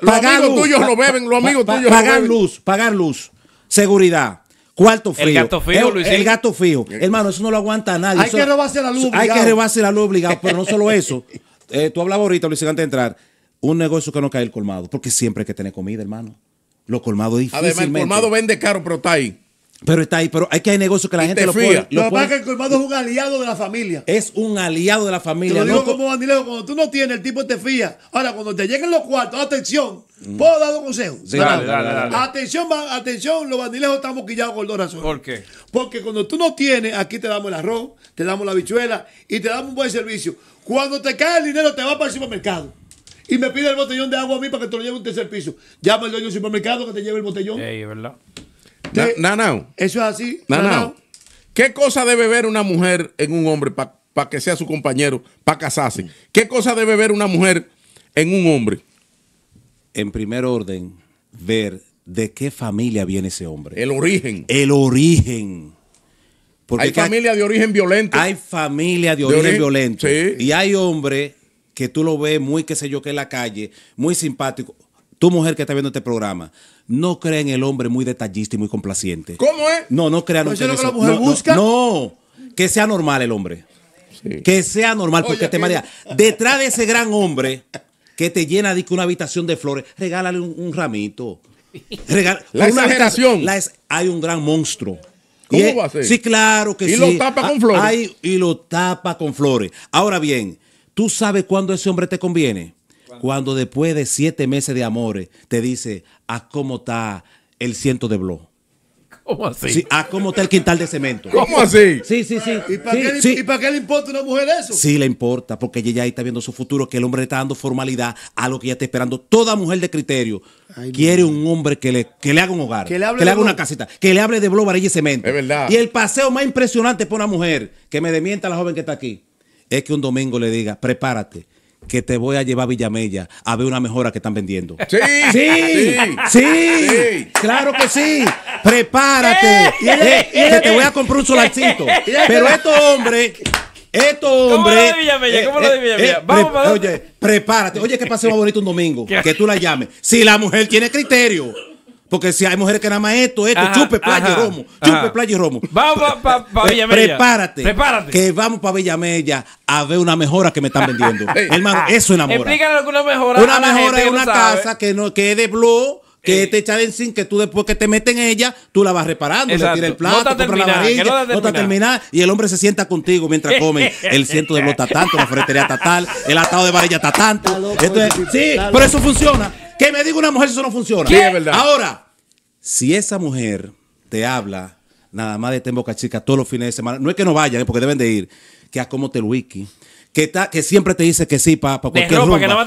Los amigos tuyos lo beben, los amigos tuyos Pagar lo beben. luz, pagar luz. Seguridad. Cuarto frío. El gato frío el, eh, el, gato fijo. Hermano, eso no lo aguanta nadie. Hay que robarse la luz obligado. Hay que robarse la luz obligado, pero no solo eso. [LAUGHS] Eh, tú hablabas ahorita, Luis, antes de entrar, un negocio que no cae el colmado, porque siempre hay que tener comida, hermano. Los colmados difícilmente. Además, el colmado vende caro, pero está ahí. Pero está ahí, pero hay que hay negocios que la gente lo puede. Lo, lo que el colmado es un aliado de la familia. Es un aliado de la familia. cuando tú no tienes, el tipo te fía. Ahora, cuando te lleguen los cuartos, atención, mm. ¿puedo dar un consejo? atención, atención, los bandilejos estamos quillados con dos razones. ¿Por qué? Porque cuando tú no tienes, aquí te damos el arroz, te damos la bichuela y te damos un buen servicio. Cuando te cae el dinero, te va para el supermercado. Y me pide el botellón de agua a mí para que te lo lleve a un tercer piso. Llama al dueño supermercado que te lleve el botellón. Sí, es verdad. Te, Eso es así. ¿Qué cosa debe ver una mujer en un hombre para que sea su compañero, para casarse? ¿Qué cosa debe ver una mujer en un hombre? En primer orden, ver de qué familia viene ese hombre. El origen. El origen hay familia de origen violento. Hay familia de, origen, violento. Y hay hombre que tú lo ves muy, qué sé yo, que en la calle, muy simpático. Tu mujer que está viendo este programa, no cree en el hombre muy detallista y muy complaciente. ¿Cómo es? No, no crean pues no, que la mujer busca. No, que sea normal el hombre. Que sea normal, porque te eh. Detrás de ese gran hombre que te llena de una habitación de flores, regálale un, ramito. [LAUGHS] Regala, la exageración. La es, hay un gran monstruo Sí, claro que sí. Y lo tapa con ah, flores. y lo tapa con flores. Ahora bien, ¿tú sabes cuándo ese hombre te conviene? Cuando después de siete meses de amores te dice, ¿a ah, cómo está el ciento de blog? ¿Cómo así? Sí, ah, ¿cómo está el quintal de cemento? ¿Cómo así? Sí, sí, sí. ¿Y para, qué, le importa a una mujer eso? Sí, le importa, porque ella ahí está viendo su futuro, que el hombre le está dando formalidad a lo que ella está esperando. Toda mujer de criterio quiere un hombre que le, le haga un hogar, que le, haga una casita, que le hable de blobar y cemento. Es verdad. Y el paseo más impresionante para una mujer, que me demienta la joven que está aquí, es que un domingo le diga, prepárate, que te voy a llevar a Villamella a ver una mejora que están vendiendo. Sí, sí, sí, claro que sí. Prepárate. que te voy a comprar un solarcito. Pero estos hombres estos hombres ¿Cómo lo de eh, eh, Villamella? ¿Cómo eh, Vamos, Oye, prepárate. Oye, que pase más bonito un domingo. que tú la llames. Si la mujer tiene criterio. Porque si hay mujeres que nada más esto, esto, chupe playa y romo, chupe playa y romo. Vamos para Villamella. Prepárate. Prepárate. Que vamos para Villamella a ver una mejora que me están vendiendo. [LAUGHS] Hermano, eso enamora. Explícanos alguna mejora. Una mejora es una casa que, no, que es de que eh. te echa de zinc, que tú después que te meten en ella, tú la vas reparando, le tiras el plato, no compras la varilla, no, está terminada, y el hombre se sienta contigo mientras come. [LAUGHS] el ciento de blota está tanto, la ferretería está tal, el atado de varilla está tanto. sí, pero eso funciona. Que me diga una mujer si eso no funciona. Sí, es verdad. Ahora, si esa mujer te habla nada más de en Boca Chica todos los fines de semana, no es que no vayan, eh, porque deben de ir, que a como te Que, que siempre te dice que sí papá, ropa, que nada más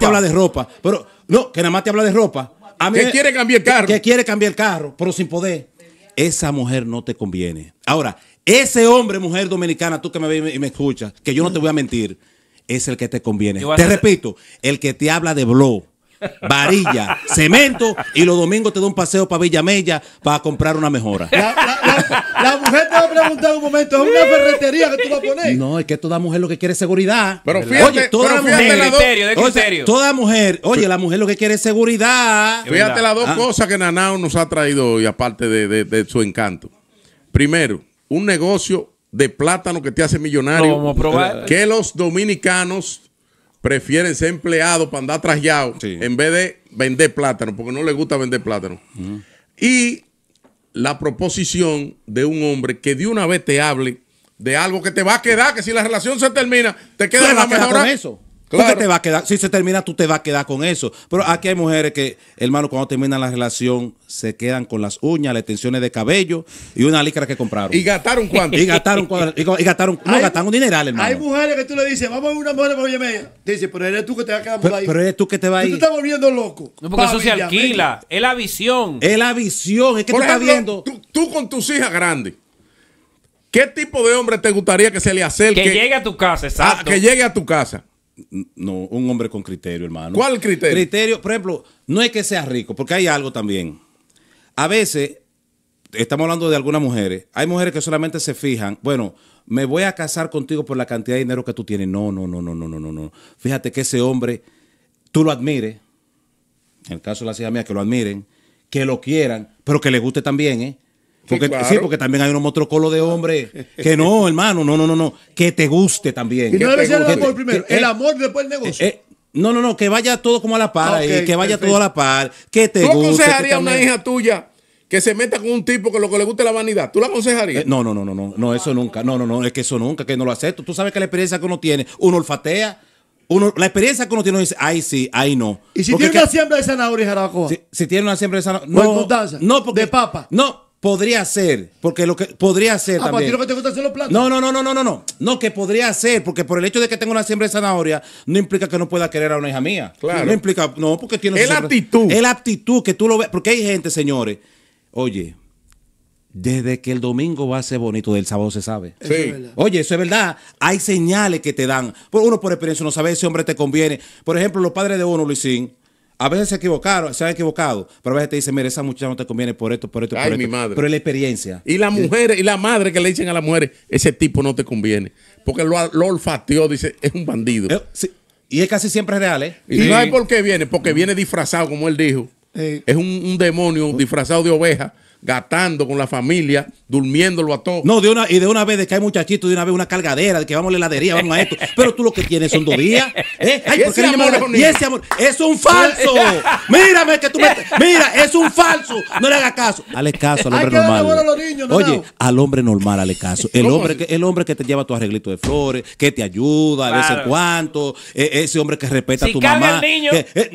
te habla, de, ropa. Pero, no, que nada más te habla de ropa. que quiere cambiar el carro. Que, quiere cambiar el carro, pero sin poder. Esa mujer no te conviene. Ahora, ese hombre, mujer dominicana, tú que me ves y me escuchas, que yo no te voy a mentir, es el que te conviene. Te repito, el que te habla de blog varilla, cemento y los domingos te da un paseo para Villa Mella para comprar una mejora. La, mujer te va a preguntar un momento, ¿es una ferretería que tú vas a poner? No, es que toda mujer lo que quiere es seguridad. Pero fíjate, oye, toda mujer, Oye, toda mujer, oye, la mujer lo que quiere es seguridad. Fíjate las dos ah. cosas que Nanao nos ha traído hoy, aparte de, su encanto. Primero, un negocio de plátano que te hace millonario. Que los dominicanos prefieren ser empleados para andar trasllado en vez de vender plátano, porque no le gusta vender plátano. Y la proposición de un hombre que de una vez te hable de algo que te va a quedar, que si la relación se termina, te queda la mejor. eso te va a quedar, si se termina, tú te vas a quedar con eso. Pero aquí hay mujeres que, hermano, cuando terminan la relación, se quedan con las uñas, las tensiones de cabello y una licra que compraron. ¿Y gastaron cuánto? [LAUGHS] Y gastaron, y gastaron, no, gastaron dineral, hermano. Hay mujeres que tú le dices, vamos a una mujer para media. dice, pero eres tú que te vas a quedar pero, ahí. Pero eres tú que te vas a ir. Tú te estás volviendo loco. No, porque eso se alquila. Es la visión. Es la visión. Es que tú estás viendo. Tú, con tus hijas grandes. ¿Qué tipo de hombre te gustaría que se le acerque? Que llegue a tu casa, ah, exacto. que llegue a tu casa no, un hombre con criterio, hermano. ¿Cuál criterio? Criterio, por ejemplo, no es que sea rico, porque hay algo también. A veces, estamos hablando de algunas mujeres, hay mujeres que solamente se fijan, bueno, me voy a casar contigo por la cantidad de dinero que tú tienes. No, no, no, no, no, no, no, no. Fíjate que ese hombre, tú lo admires, en el caso de las hijas mías, que lo admiren, que lo quieran, pero que le guste también, ¿eh? Porque, sí, porque también hay unos motrocolo de hombre que no, hermano, no, no, no, no, que te guste también. Y no debe ser el amor primero, el amor después el negocio. no, no, no, que vaya todo como a la par, que vaya todo a la par, que te ¿Tú guste. aconsejarías a una hija tuya que se meta con un tipo que lo que le guste es la vanidad? ¿Tú la aconsejarías? no, no, no, no, no, eso nunca, no, no, no, es que eso nunca, que no lo acepto. Tú sabes que la experiencia que uno tiene, uno olfatea. Uno, la experiencia que uno tiene uno dice, ay sí, ay no. ¿Y si tiene una siembra de zanahoria, Jarabacoa? Si, tiene una siembra de zanahoria. No, no, no porque, de papa. No, Podría ser, porque lo que podría ser ah, pues también. lo que te hacer los platos? No, no, no, no, no, no, no. No, que podría ser, porque por el hecho de que tengo una siembra de zanahoria, no implica que no pueda querer a una hija mía. Claro. No implica, no, porque tiene. Es la aptitud. Es la aptitud que tú lo ves. Porque hay gente, señores. Oye, desde que el domingo va a ser bonito, del sábado se sabe. Sí. Oye, eso es verdad. Hay señales que te dan. Pues uno por experiencia no sabe, ese hombre te conviene. Por ejemplo, los padres de uno, Luisín a veces se equivocaron, se han equivocado, pero a veces te dicen, mira, esa muchacha no te conviene por esto, por esto, por esto. madre. Pero es la experiencia. Y las mujeres, y la madre que le dicen a la mujer, ese tipo no te conviene. Porque lo, olfateó, dice, es un bandido. Eh, y es casi siempre real, ¿eh? Y no hay por qué viene, porque viene disfrazado, como él dijo. Es un, un demonio disfrazado de oveja Gatando con la familia, durmiéndolo a todos. No, de una, y de una vez de que hay muchachitos, de una vez una cargadera, de que vamos a la heladería, vamos a esto. Pero tú lo que tienes son dos días. ¿Eh? ese amor, es un falso. [LAUGHS] Mírame que tú Mira, es un falso. No le hagas caso. Hale caso al hombre normal. Oye, al hombre normal, hale caso. El hombre, que, el hombre que te lleva tu arreglito de flores, que te ayuda a veces cuánto, ese hombre que respeta a tu mamá. Eh,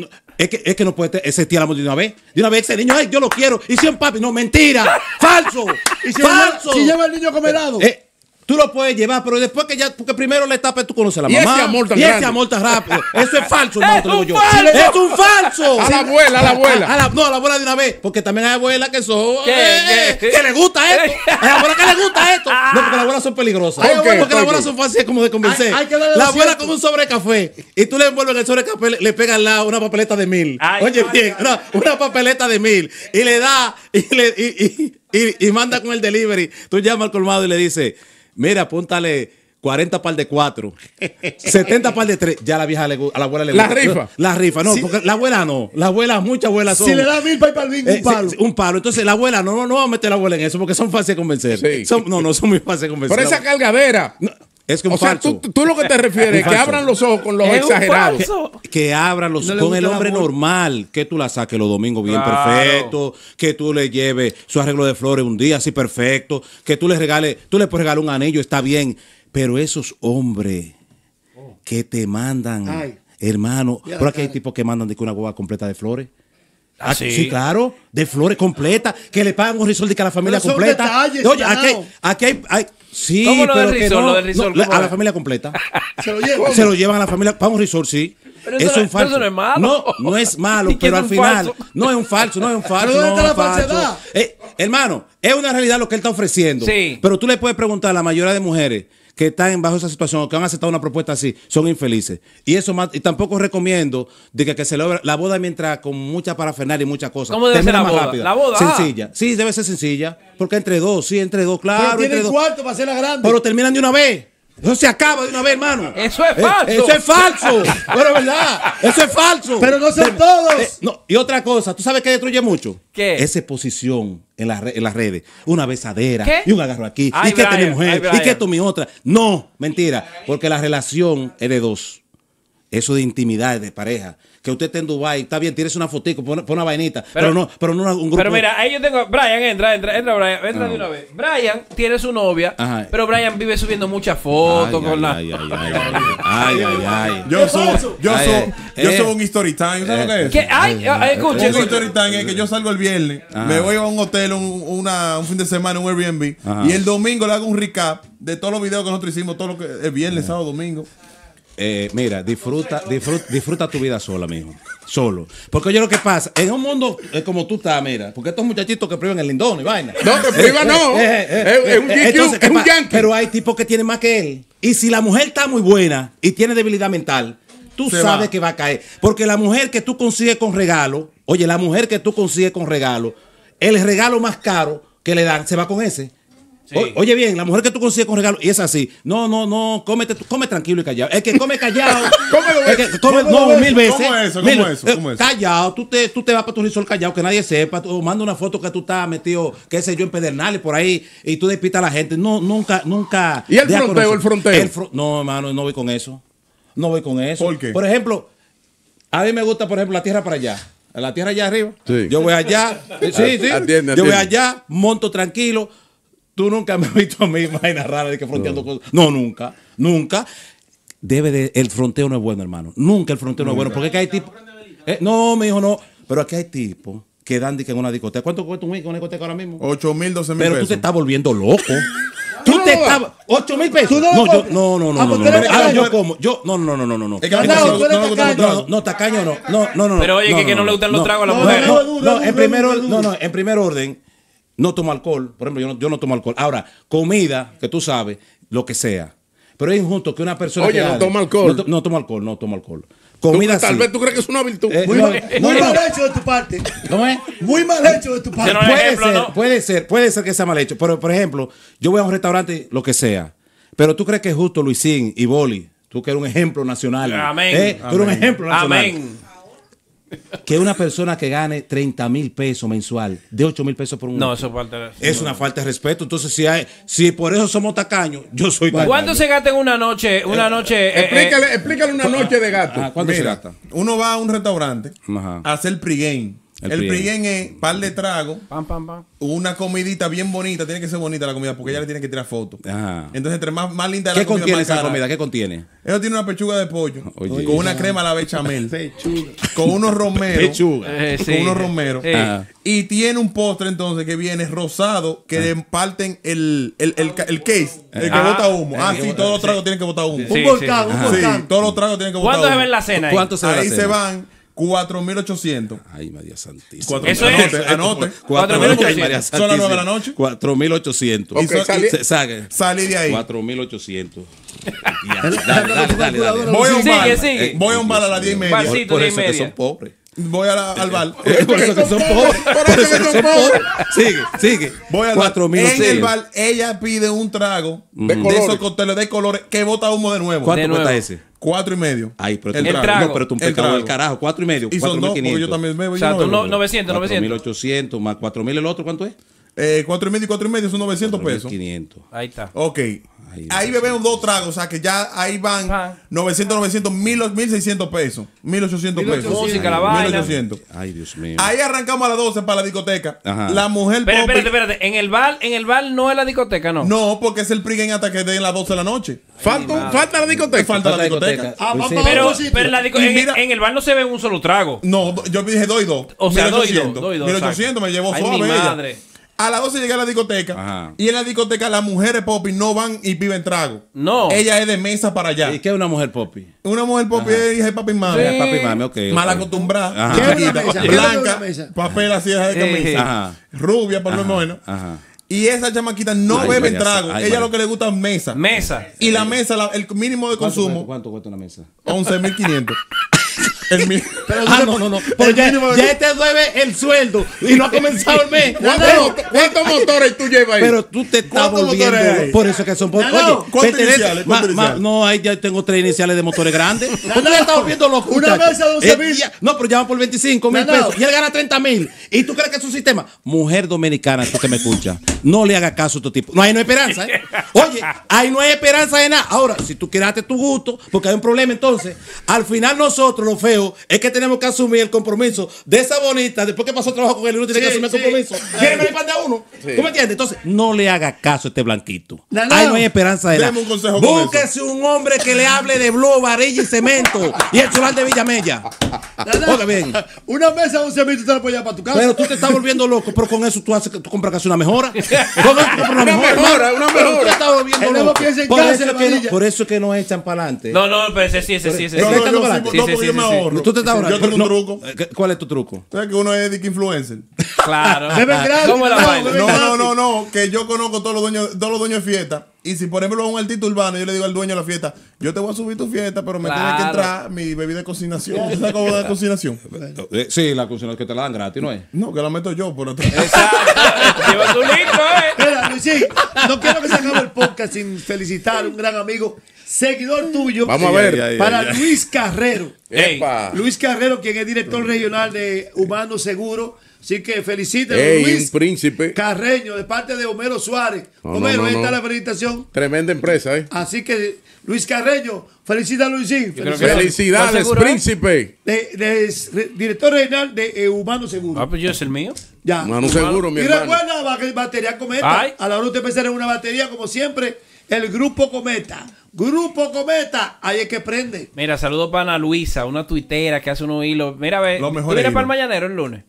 es, que, no puede ese tía la de una vez. De una vez ese niño, ay, yo lo quiero. Y si un papi, no, mentira. ¡Mira! Falso. ¿Y falso. si lleva el niño comelado. Eh, Tú lo puedes llevar, pero después que ya, porque primero la etapa tú conoces a la mamá. Y ese amor tan, rápido. Eso es [LAUGHS] falso, hermano, te lo digo yo. ¡Es un falso! A la abuela, a la abuela. no, a la abuela de una vez, porque también hay abuelas que son. ¿Qué, eh, eh, qué, que le gusta esto. [LAUGHS] ¿A la abuela que le gusta esto. Ah. No, porque las abuelas son peligrosas. porque las abuelas son fáciles como de convencer. la abuela como un sobre café. Y tú le envuelves el sobre café, le, pegas al una papeleta de mil. Oye, bien, una, papeleta de mil. Y le da, y, le, y, y, y manda con el delivery. Tú llamas al colmado y le dices mira, apúntale 40 par de 4, 70 par de 3. Ya la vieja le, a la abuela le gusta. La rifa. La rifa, no, porque la abuela no. La abuela, muchas abuelas son. Si le da mil para el bingo, un eh, palo. un palo. Entonces la abuela no, no, no va a meter la abuela en eso porque son fáciles de convencer. Sí. Son, no, no, son muy fáciles de convencer. Por esa cargadera. Es que o sea, tú, lo que te refieres, que abran los ojos con los exagerados. Que, abran los ojos con el hombre normal, que tú la saques los domingos bien perfecto, que tú le lleves su arreglo de flores un día así perfecto, que tú le regales, tú le puedes regalar un anillo, está bien. Pero esos hombres que te mandan, hermano, pero aquí hay tipos que mandan de una guagua completa de flores. Ah, ah, sí? claro, de flores completas, que le pagan un risol de que a la familia completa. Detalles, aquí, hay Sí, pero a la familia completa. [LAUGHS] Se lo llevan. Se lo llevan a la familia. Vamos, resort, sí. eso, es falso. no es malo. No, es malo, [LAUGHS] pero al final. No es un falso, no es un falso. hermano, es una realidad lo que él está ofreciendo. Pero tú le puedes preguntar a la mayoría de mujeres que están bajo esa situación o que han aceptado una propuesta así son infelices. Y eso más, y tampoco recomiendo de que, se logre la boda mientras con mucha parafernalia y muchas cosas. ¿Cómo debe ser la boda? la boda? Ah. Sencilla. Sí, debe ser sencilla. Porque entre dos, sí, entre dos, claro. Pero tiene cuarto para hacerla grande. Pero terminan de una vez. Eso se acaba de una vez, hermano. Eso es falso. Eh, eso es falso. [LAUGHS] Pero verdad. Eso es falso. Pero no son todos. Eh, y otra cosa, ¿tú sabes qué destruye mucho? ¿Qué? Esa exposición en, las redes. Una besadera. Y un agarro aquí. y que mi mujer. y que tú mi otra. No, mentira. Porque la relación es de dos. Eso de intimidad, de pareja que usted esté en Dubai, está bien, tienes una fotico, pon, una vainita, pero, no, pero no un grupo. Pero mira, ahí yo tengo, Brian, entra, entra, entra, Brian, entra ah. de una vez. Brian tiene su novia, pero Brian vive subiendo muchas fotos con la. Ay, ay, ay, Yo soy, yo soy, eh, yo eh. soy un story time, ¿sabes lo que es? Un story time es que yo salgo el viernes, me voy a un hotel, un, un fin de semana, un Airbnb, y el domingo le hago un recap de todos los videos que nosotros hicimos, todo lo que el viernes, sábado, domingo. Eh, mira, disfruta, disfruta, tu vida sola, mijo. Solo. Porque yo lo que pasa, en un mundo eh, como tú estás, mira, porque estos muchachitos que prueban el lindón y vaina. No, que privan no. [LAUGHS] Eh, es un, yankee. Pero hay tipos que tienen más que él. Y si la mujer está muy buena y tiene debilidad mental, tú sabes que va a caer. Porque la mujer que tú consigues con regalo, oye, la mujer que tú consigues con regalo, el regalo más caro que le dan se va con ese oye bien, la mujer que tú consigues con regalo y es así. No, no, no, come tranquilo y callado. Es que come callado. [LAUGHS] come, no, mil veces. ¿Cómo eso? eso? Callado, tú te, vas para tu risol callado, que nadie sepa. Tú manda una foto que tú estás metido, qué sé yo, en Pedernales por ahí y tú despitas a la gente. No, nunca, nunca. ¿Y el fronteo, el fronteo? no, hermano, no voy con eso. No voy con eso. ¿Por qué? Por ejemplo, a mí me gusta, por ejemplo, la tierra para allá. La tierra allá arriba. Yo voy allá. sí, sí. Yo voy allá, [LAUGHS] monto tranquilo Tú nunca me has visto a mí vaina rara de que fronteando cosas. No, nunca, nunca. Debe de, el fronteo no es bueno, hermano. Nunca el fronteo no, es bueno. Porque hay tipos. no, me dijo no. Pero aquí hay tipos que dan en una discoteca. ¿Cuánto cuesta un whisky en una discoteca ahora mismo? 8 mil, 12 mil. Pero tú te estás volviendo loco. tú te estás. 8 mil pesos. No, yo, no, no, no. no, no, no yo como. Yo, no, no, no, no, no. No, no, no, no no. No, no, no. Pero oye, que no le gustan los tragos a la mujer. No, no, en no no, no, no no no no no no no tomo alcohol, por ejemplo, yo no, yo no tomo alcohol. Ahora, comida, que tú sabes, lo que sea. Pero es injusto que una persona. Oye, no toma alcohol. No, tomo alcohol, no tomo alcohol. Comida Tal vez tú crees que es una virtud. Eh, muy, mal, hecho de tu parte. ¿Cómo es? Muy mal hecho de tu parte. Puede, ser, puede ser, puede ser que sea mal hecho. Pero, por ejemplo, yo voy a un restaurante, lo que sea. Pero tú crees que es justo, Luisín y Boli, Tú que eres un ejemplo nacional. Amén. Amén. Eh, tú eres un ejemplo nacional. Amén que una persona que gane 30 mil pesos mensual, de 8 mil pesos por un No, eso falta Es una falta de respeto. Entonces, si, si por eso somos tacaños, yo soy tacaño. ¿Cuándo se gasta en una noche? Una eh, noche eh, eh, explícale, una noche de gato. Ah, ¿Cuándo se gasta? Uno va a un restaurante a hacer pregame. El, el es es par de tragos, una comidita bien bonita, tiene que ser bonita la comida porque ella le tiene que tirar fotos. Entonces, entre más, más linda la comida. ¿Qué contiene esa comida? ¿Qué contiene? Eso tiene una pechuga de pollo [LAUGHS] con una crema a la bechamel, [LAUGHS] con unos romeros, con eh, unos romeros eh. y tiene un postre entonces que viene rosado que ah. le parten el, el, el, case, el que ah. bota humo. Eh, ah, sí, todos los tragos tienen que botar humo. un volcán, un volcán. todos los tragos tienen que botar humo. ¿Cuántos se ven la cena? Ahí se van 4.800. Ay, María Santísima. 4, Eso anote, es. Anote. 4.800. Son las 9 de la noche. 4.800. Okay, salí, salí, salí de ahí. 4.800. [LAUGHS] dale, dale, dale, dale. Voy a un bar. sigue. Eh, voy a un bar a las 10 y media. [LAUGHS] Por eso que son pobres. Voy a al bar. por eso que son pobres. Por eso que son pobres. Sigue, sigue. Voy al bar. En el bar, ella pide un trago de, esos cócteles de colores que bota humo de nuevo. ¿Cuánto ese? Cuatro y medio. Ay, pero pero tú un pecado del carajo. Cuatro y medio. Y son yo también O sea, tú no, 900, 900. 1800 más 4.000 el otro, ¿cuánto es? Eh, cuatro y medio, cuatro y medio son 900 pesos. 500. Ahí está. Ok. Ahí, ahí bebemos dos tragos, o sea que ya ahí van 900, 900, 1600 pesos. 1800 pesos. Música, la vaina. 1800. Ay, Dios mío. Ahí arrancamos a las 12 para la discoteca. La mujer. Pero espérate, espérate. En el bar, en el bar no es la discoteca, ¿no? No, porque es el pregame hasta que den las 12 de la noche. Falta, falta la discoteca. Falta, la discoteca. Ah, Pero, pero la en, el bar no se ve un solo trago. No, yo dije dos, y O sea, 1800. dos. 1800 me llevó Ay, suave. Mi madre. A las 12 llega a la discoteca. Y en la discoteca las mujeres popis no van y viven trago. No. Ella es de mesa para allá. ¿Y qué es una mujer popi? Una mujer popi es hija de papi mami. Papi mami, ok. Mal acostumbrada. blanca, papel así de camisa. Rubia, por lo menos. Ajá. Y esa chamaquita no bebe trago. ella lo que le gusta es mesa. Mesa. Y la mesa, el mínimo de consumo. ¿Cuánto cuesta una mesa? 11.500. El [LAUGHS] ah, no, no, no. ya, ya te debe el sueldo y no ha comenzado el mes. [LAUGHS] ¿Cuántos motores tú llevas ahí? Pero tú te estás volviendo. Por eso que son. Oye, ¿cuántos iniciales? no, ahí ya tengo tres iniciales de motores grandes. le estás Una vez a 12 eh, mil. No, pero ya van por 25 mil pesos. Y él gana 30 mil. ¿Y tú crees que es un sistema? Mujer dominicana, tú que me escuchas, no le haga caso a tu este tipo. No, hay no hay esperanza. ¿eh? Oye, ahí no hay esperanza de nada. Ahora, si tú quedaste tu gusto, porque hay un problema entonces, al final nosotros, los feos, es que tenemos que asumir el compromiso de esa bonita, después que pasó trabajo con él, uno tiene que asumir el compromiso. ¿Quiere ver el pan de uno? ¿Tú me entiendes? Entonces, no le haga caso a este blanquito. Ahí no hay esperanza de nada. Un consejo Búsquese un hombre que le hable de blo, varilla y cemento y el chaval de Villamella. Mella bien. Una mesa, un cemento, te la para tu casa. Pero tú te estás volviendo loco, pero con eso tú, haces, tú compras casi una mejora. [LAUGHS] Con una, mejora, Una mejora, una volviendo loco. Por, eso es que no echan para adelante. No, no, pero ese sí, ese sí, ese sí. No, no, yo yo tengo un truco. Eh, ¿Cuál es tu truco? ¿Sabes que uno es Dick Influencer? Claro. [LAUGHS] No, no, no, no. Que yo conozco todos los dueños, todos los dueños de fiesta y si, por ejemplo, a un artista urbano, yo le digo al dueño de la fiesta, yo te voy a subir tu fiesta, pero me tienes tiene que entrar mi bebida de cocinación. de cocinación? Eh, sí, la cocinación que te la dan gratis, ¿no es? No, que la meto yo, por Exacto. [LAUGHS] tu ¿eh? no quiero que se acabe el podcast sin felicitar a un gran amigo, seguidor tuyo. Vamos a ver. para Luis Carrero. Luis Carrero, quien es director regional de Humano Seguro Así que felicita a Luis príncipe. Carreño de parte de Homero Suárez. Homero, ahí está la felicitación. Tremenda empresa, ¿eh? Así que Luis Carreño, felicita a Luisín. Felicidades, eh? príncipe. director regional de eh, Humano Seguro. Ah, pues yo es el mío. Ya. Humano, Seguro, mi y hermano. Y recuerda, batería Cometa. A la hora de empezar en una batería, como siempre, el Grupo Cometa. Grupo Cometa, ahí es que prende. Mira, saludos para Ana Luisa, una tuitera que hace unos hilos. Mira, ve, ¿tú para el mañanero el lunes?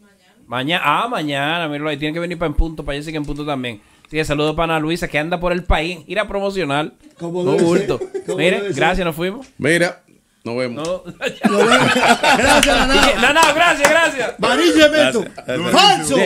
Mañana, ah, mañana, míralo ahí. Tienen que venir para en punto, para Jessica en punto también. Así que saludos para Ana Luisa que anda por el país, ir a promocional. Como no bulto. Mire, gracias, nos fuimos. Mira, nos vemos. No, no vemos. [LAUGHS] [LAUGHS] gracias, Nana. Nana, gracias, gracias. Falso.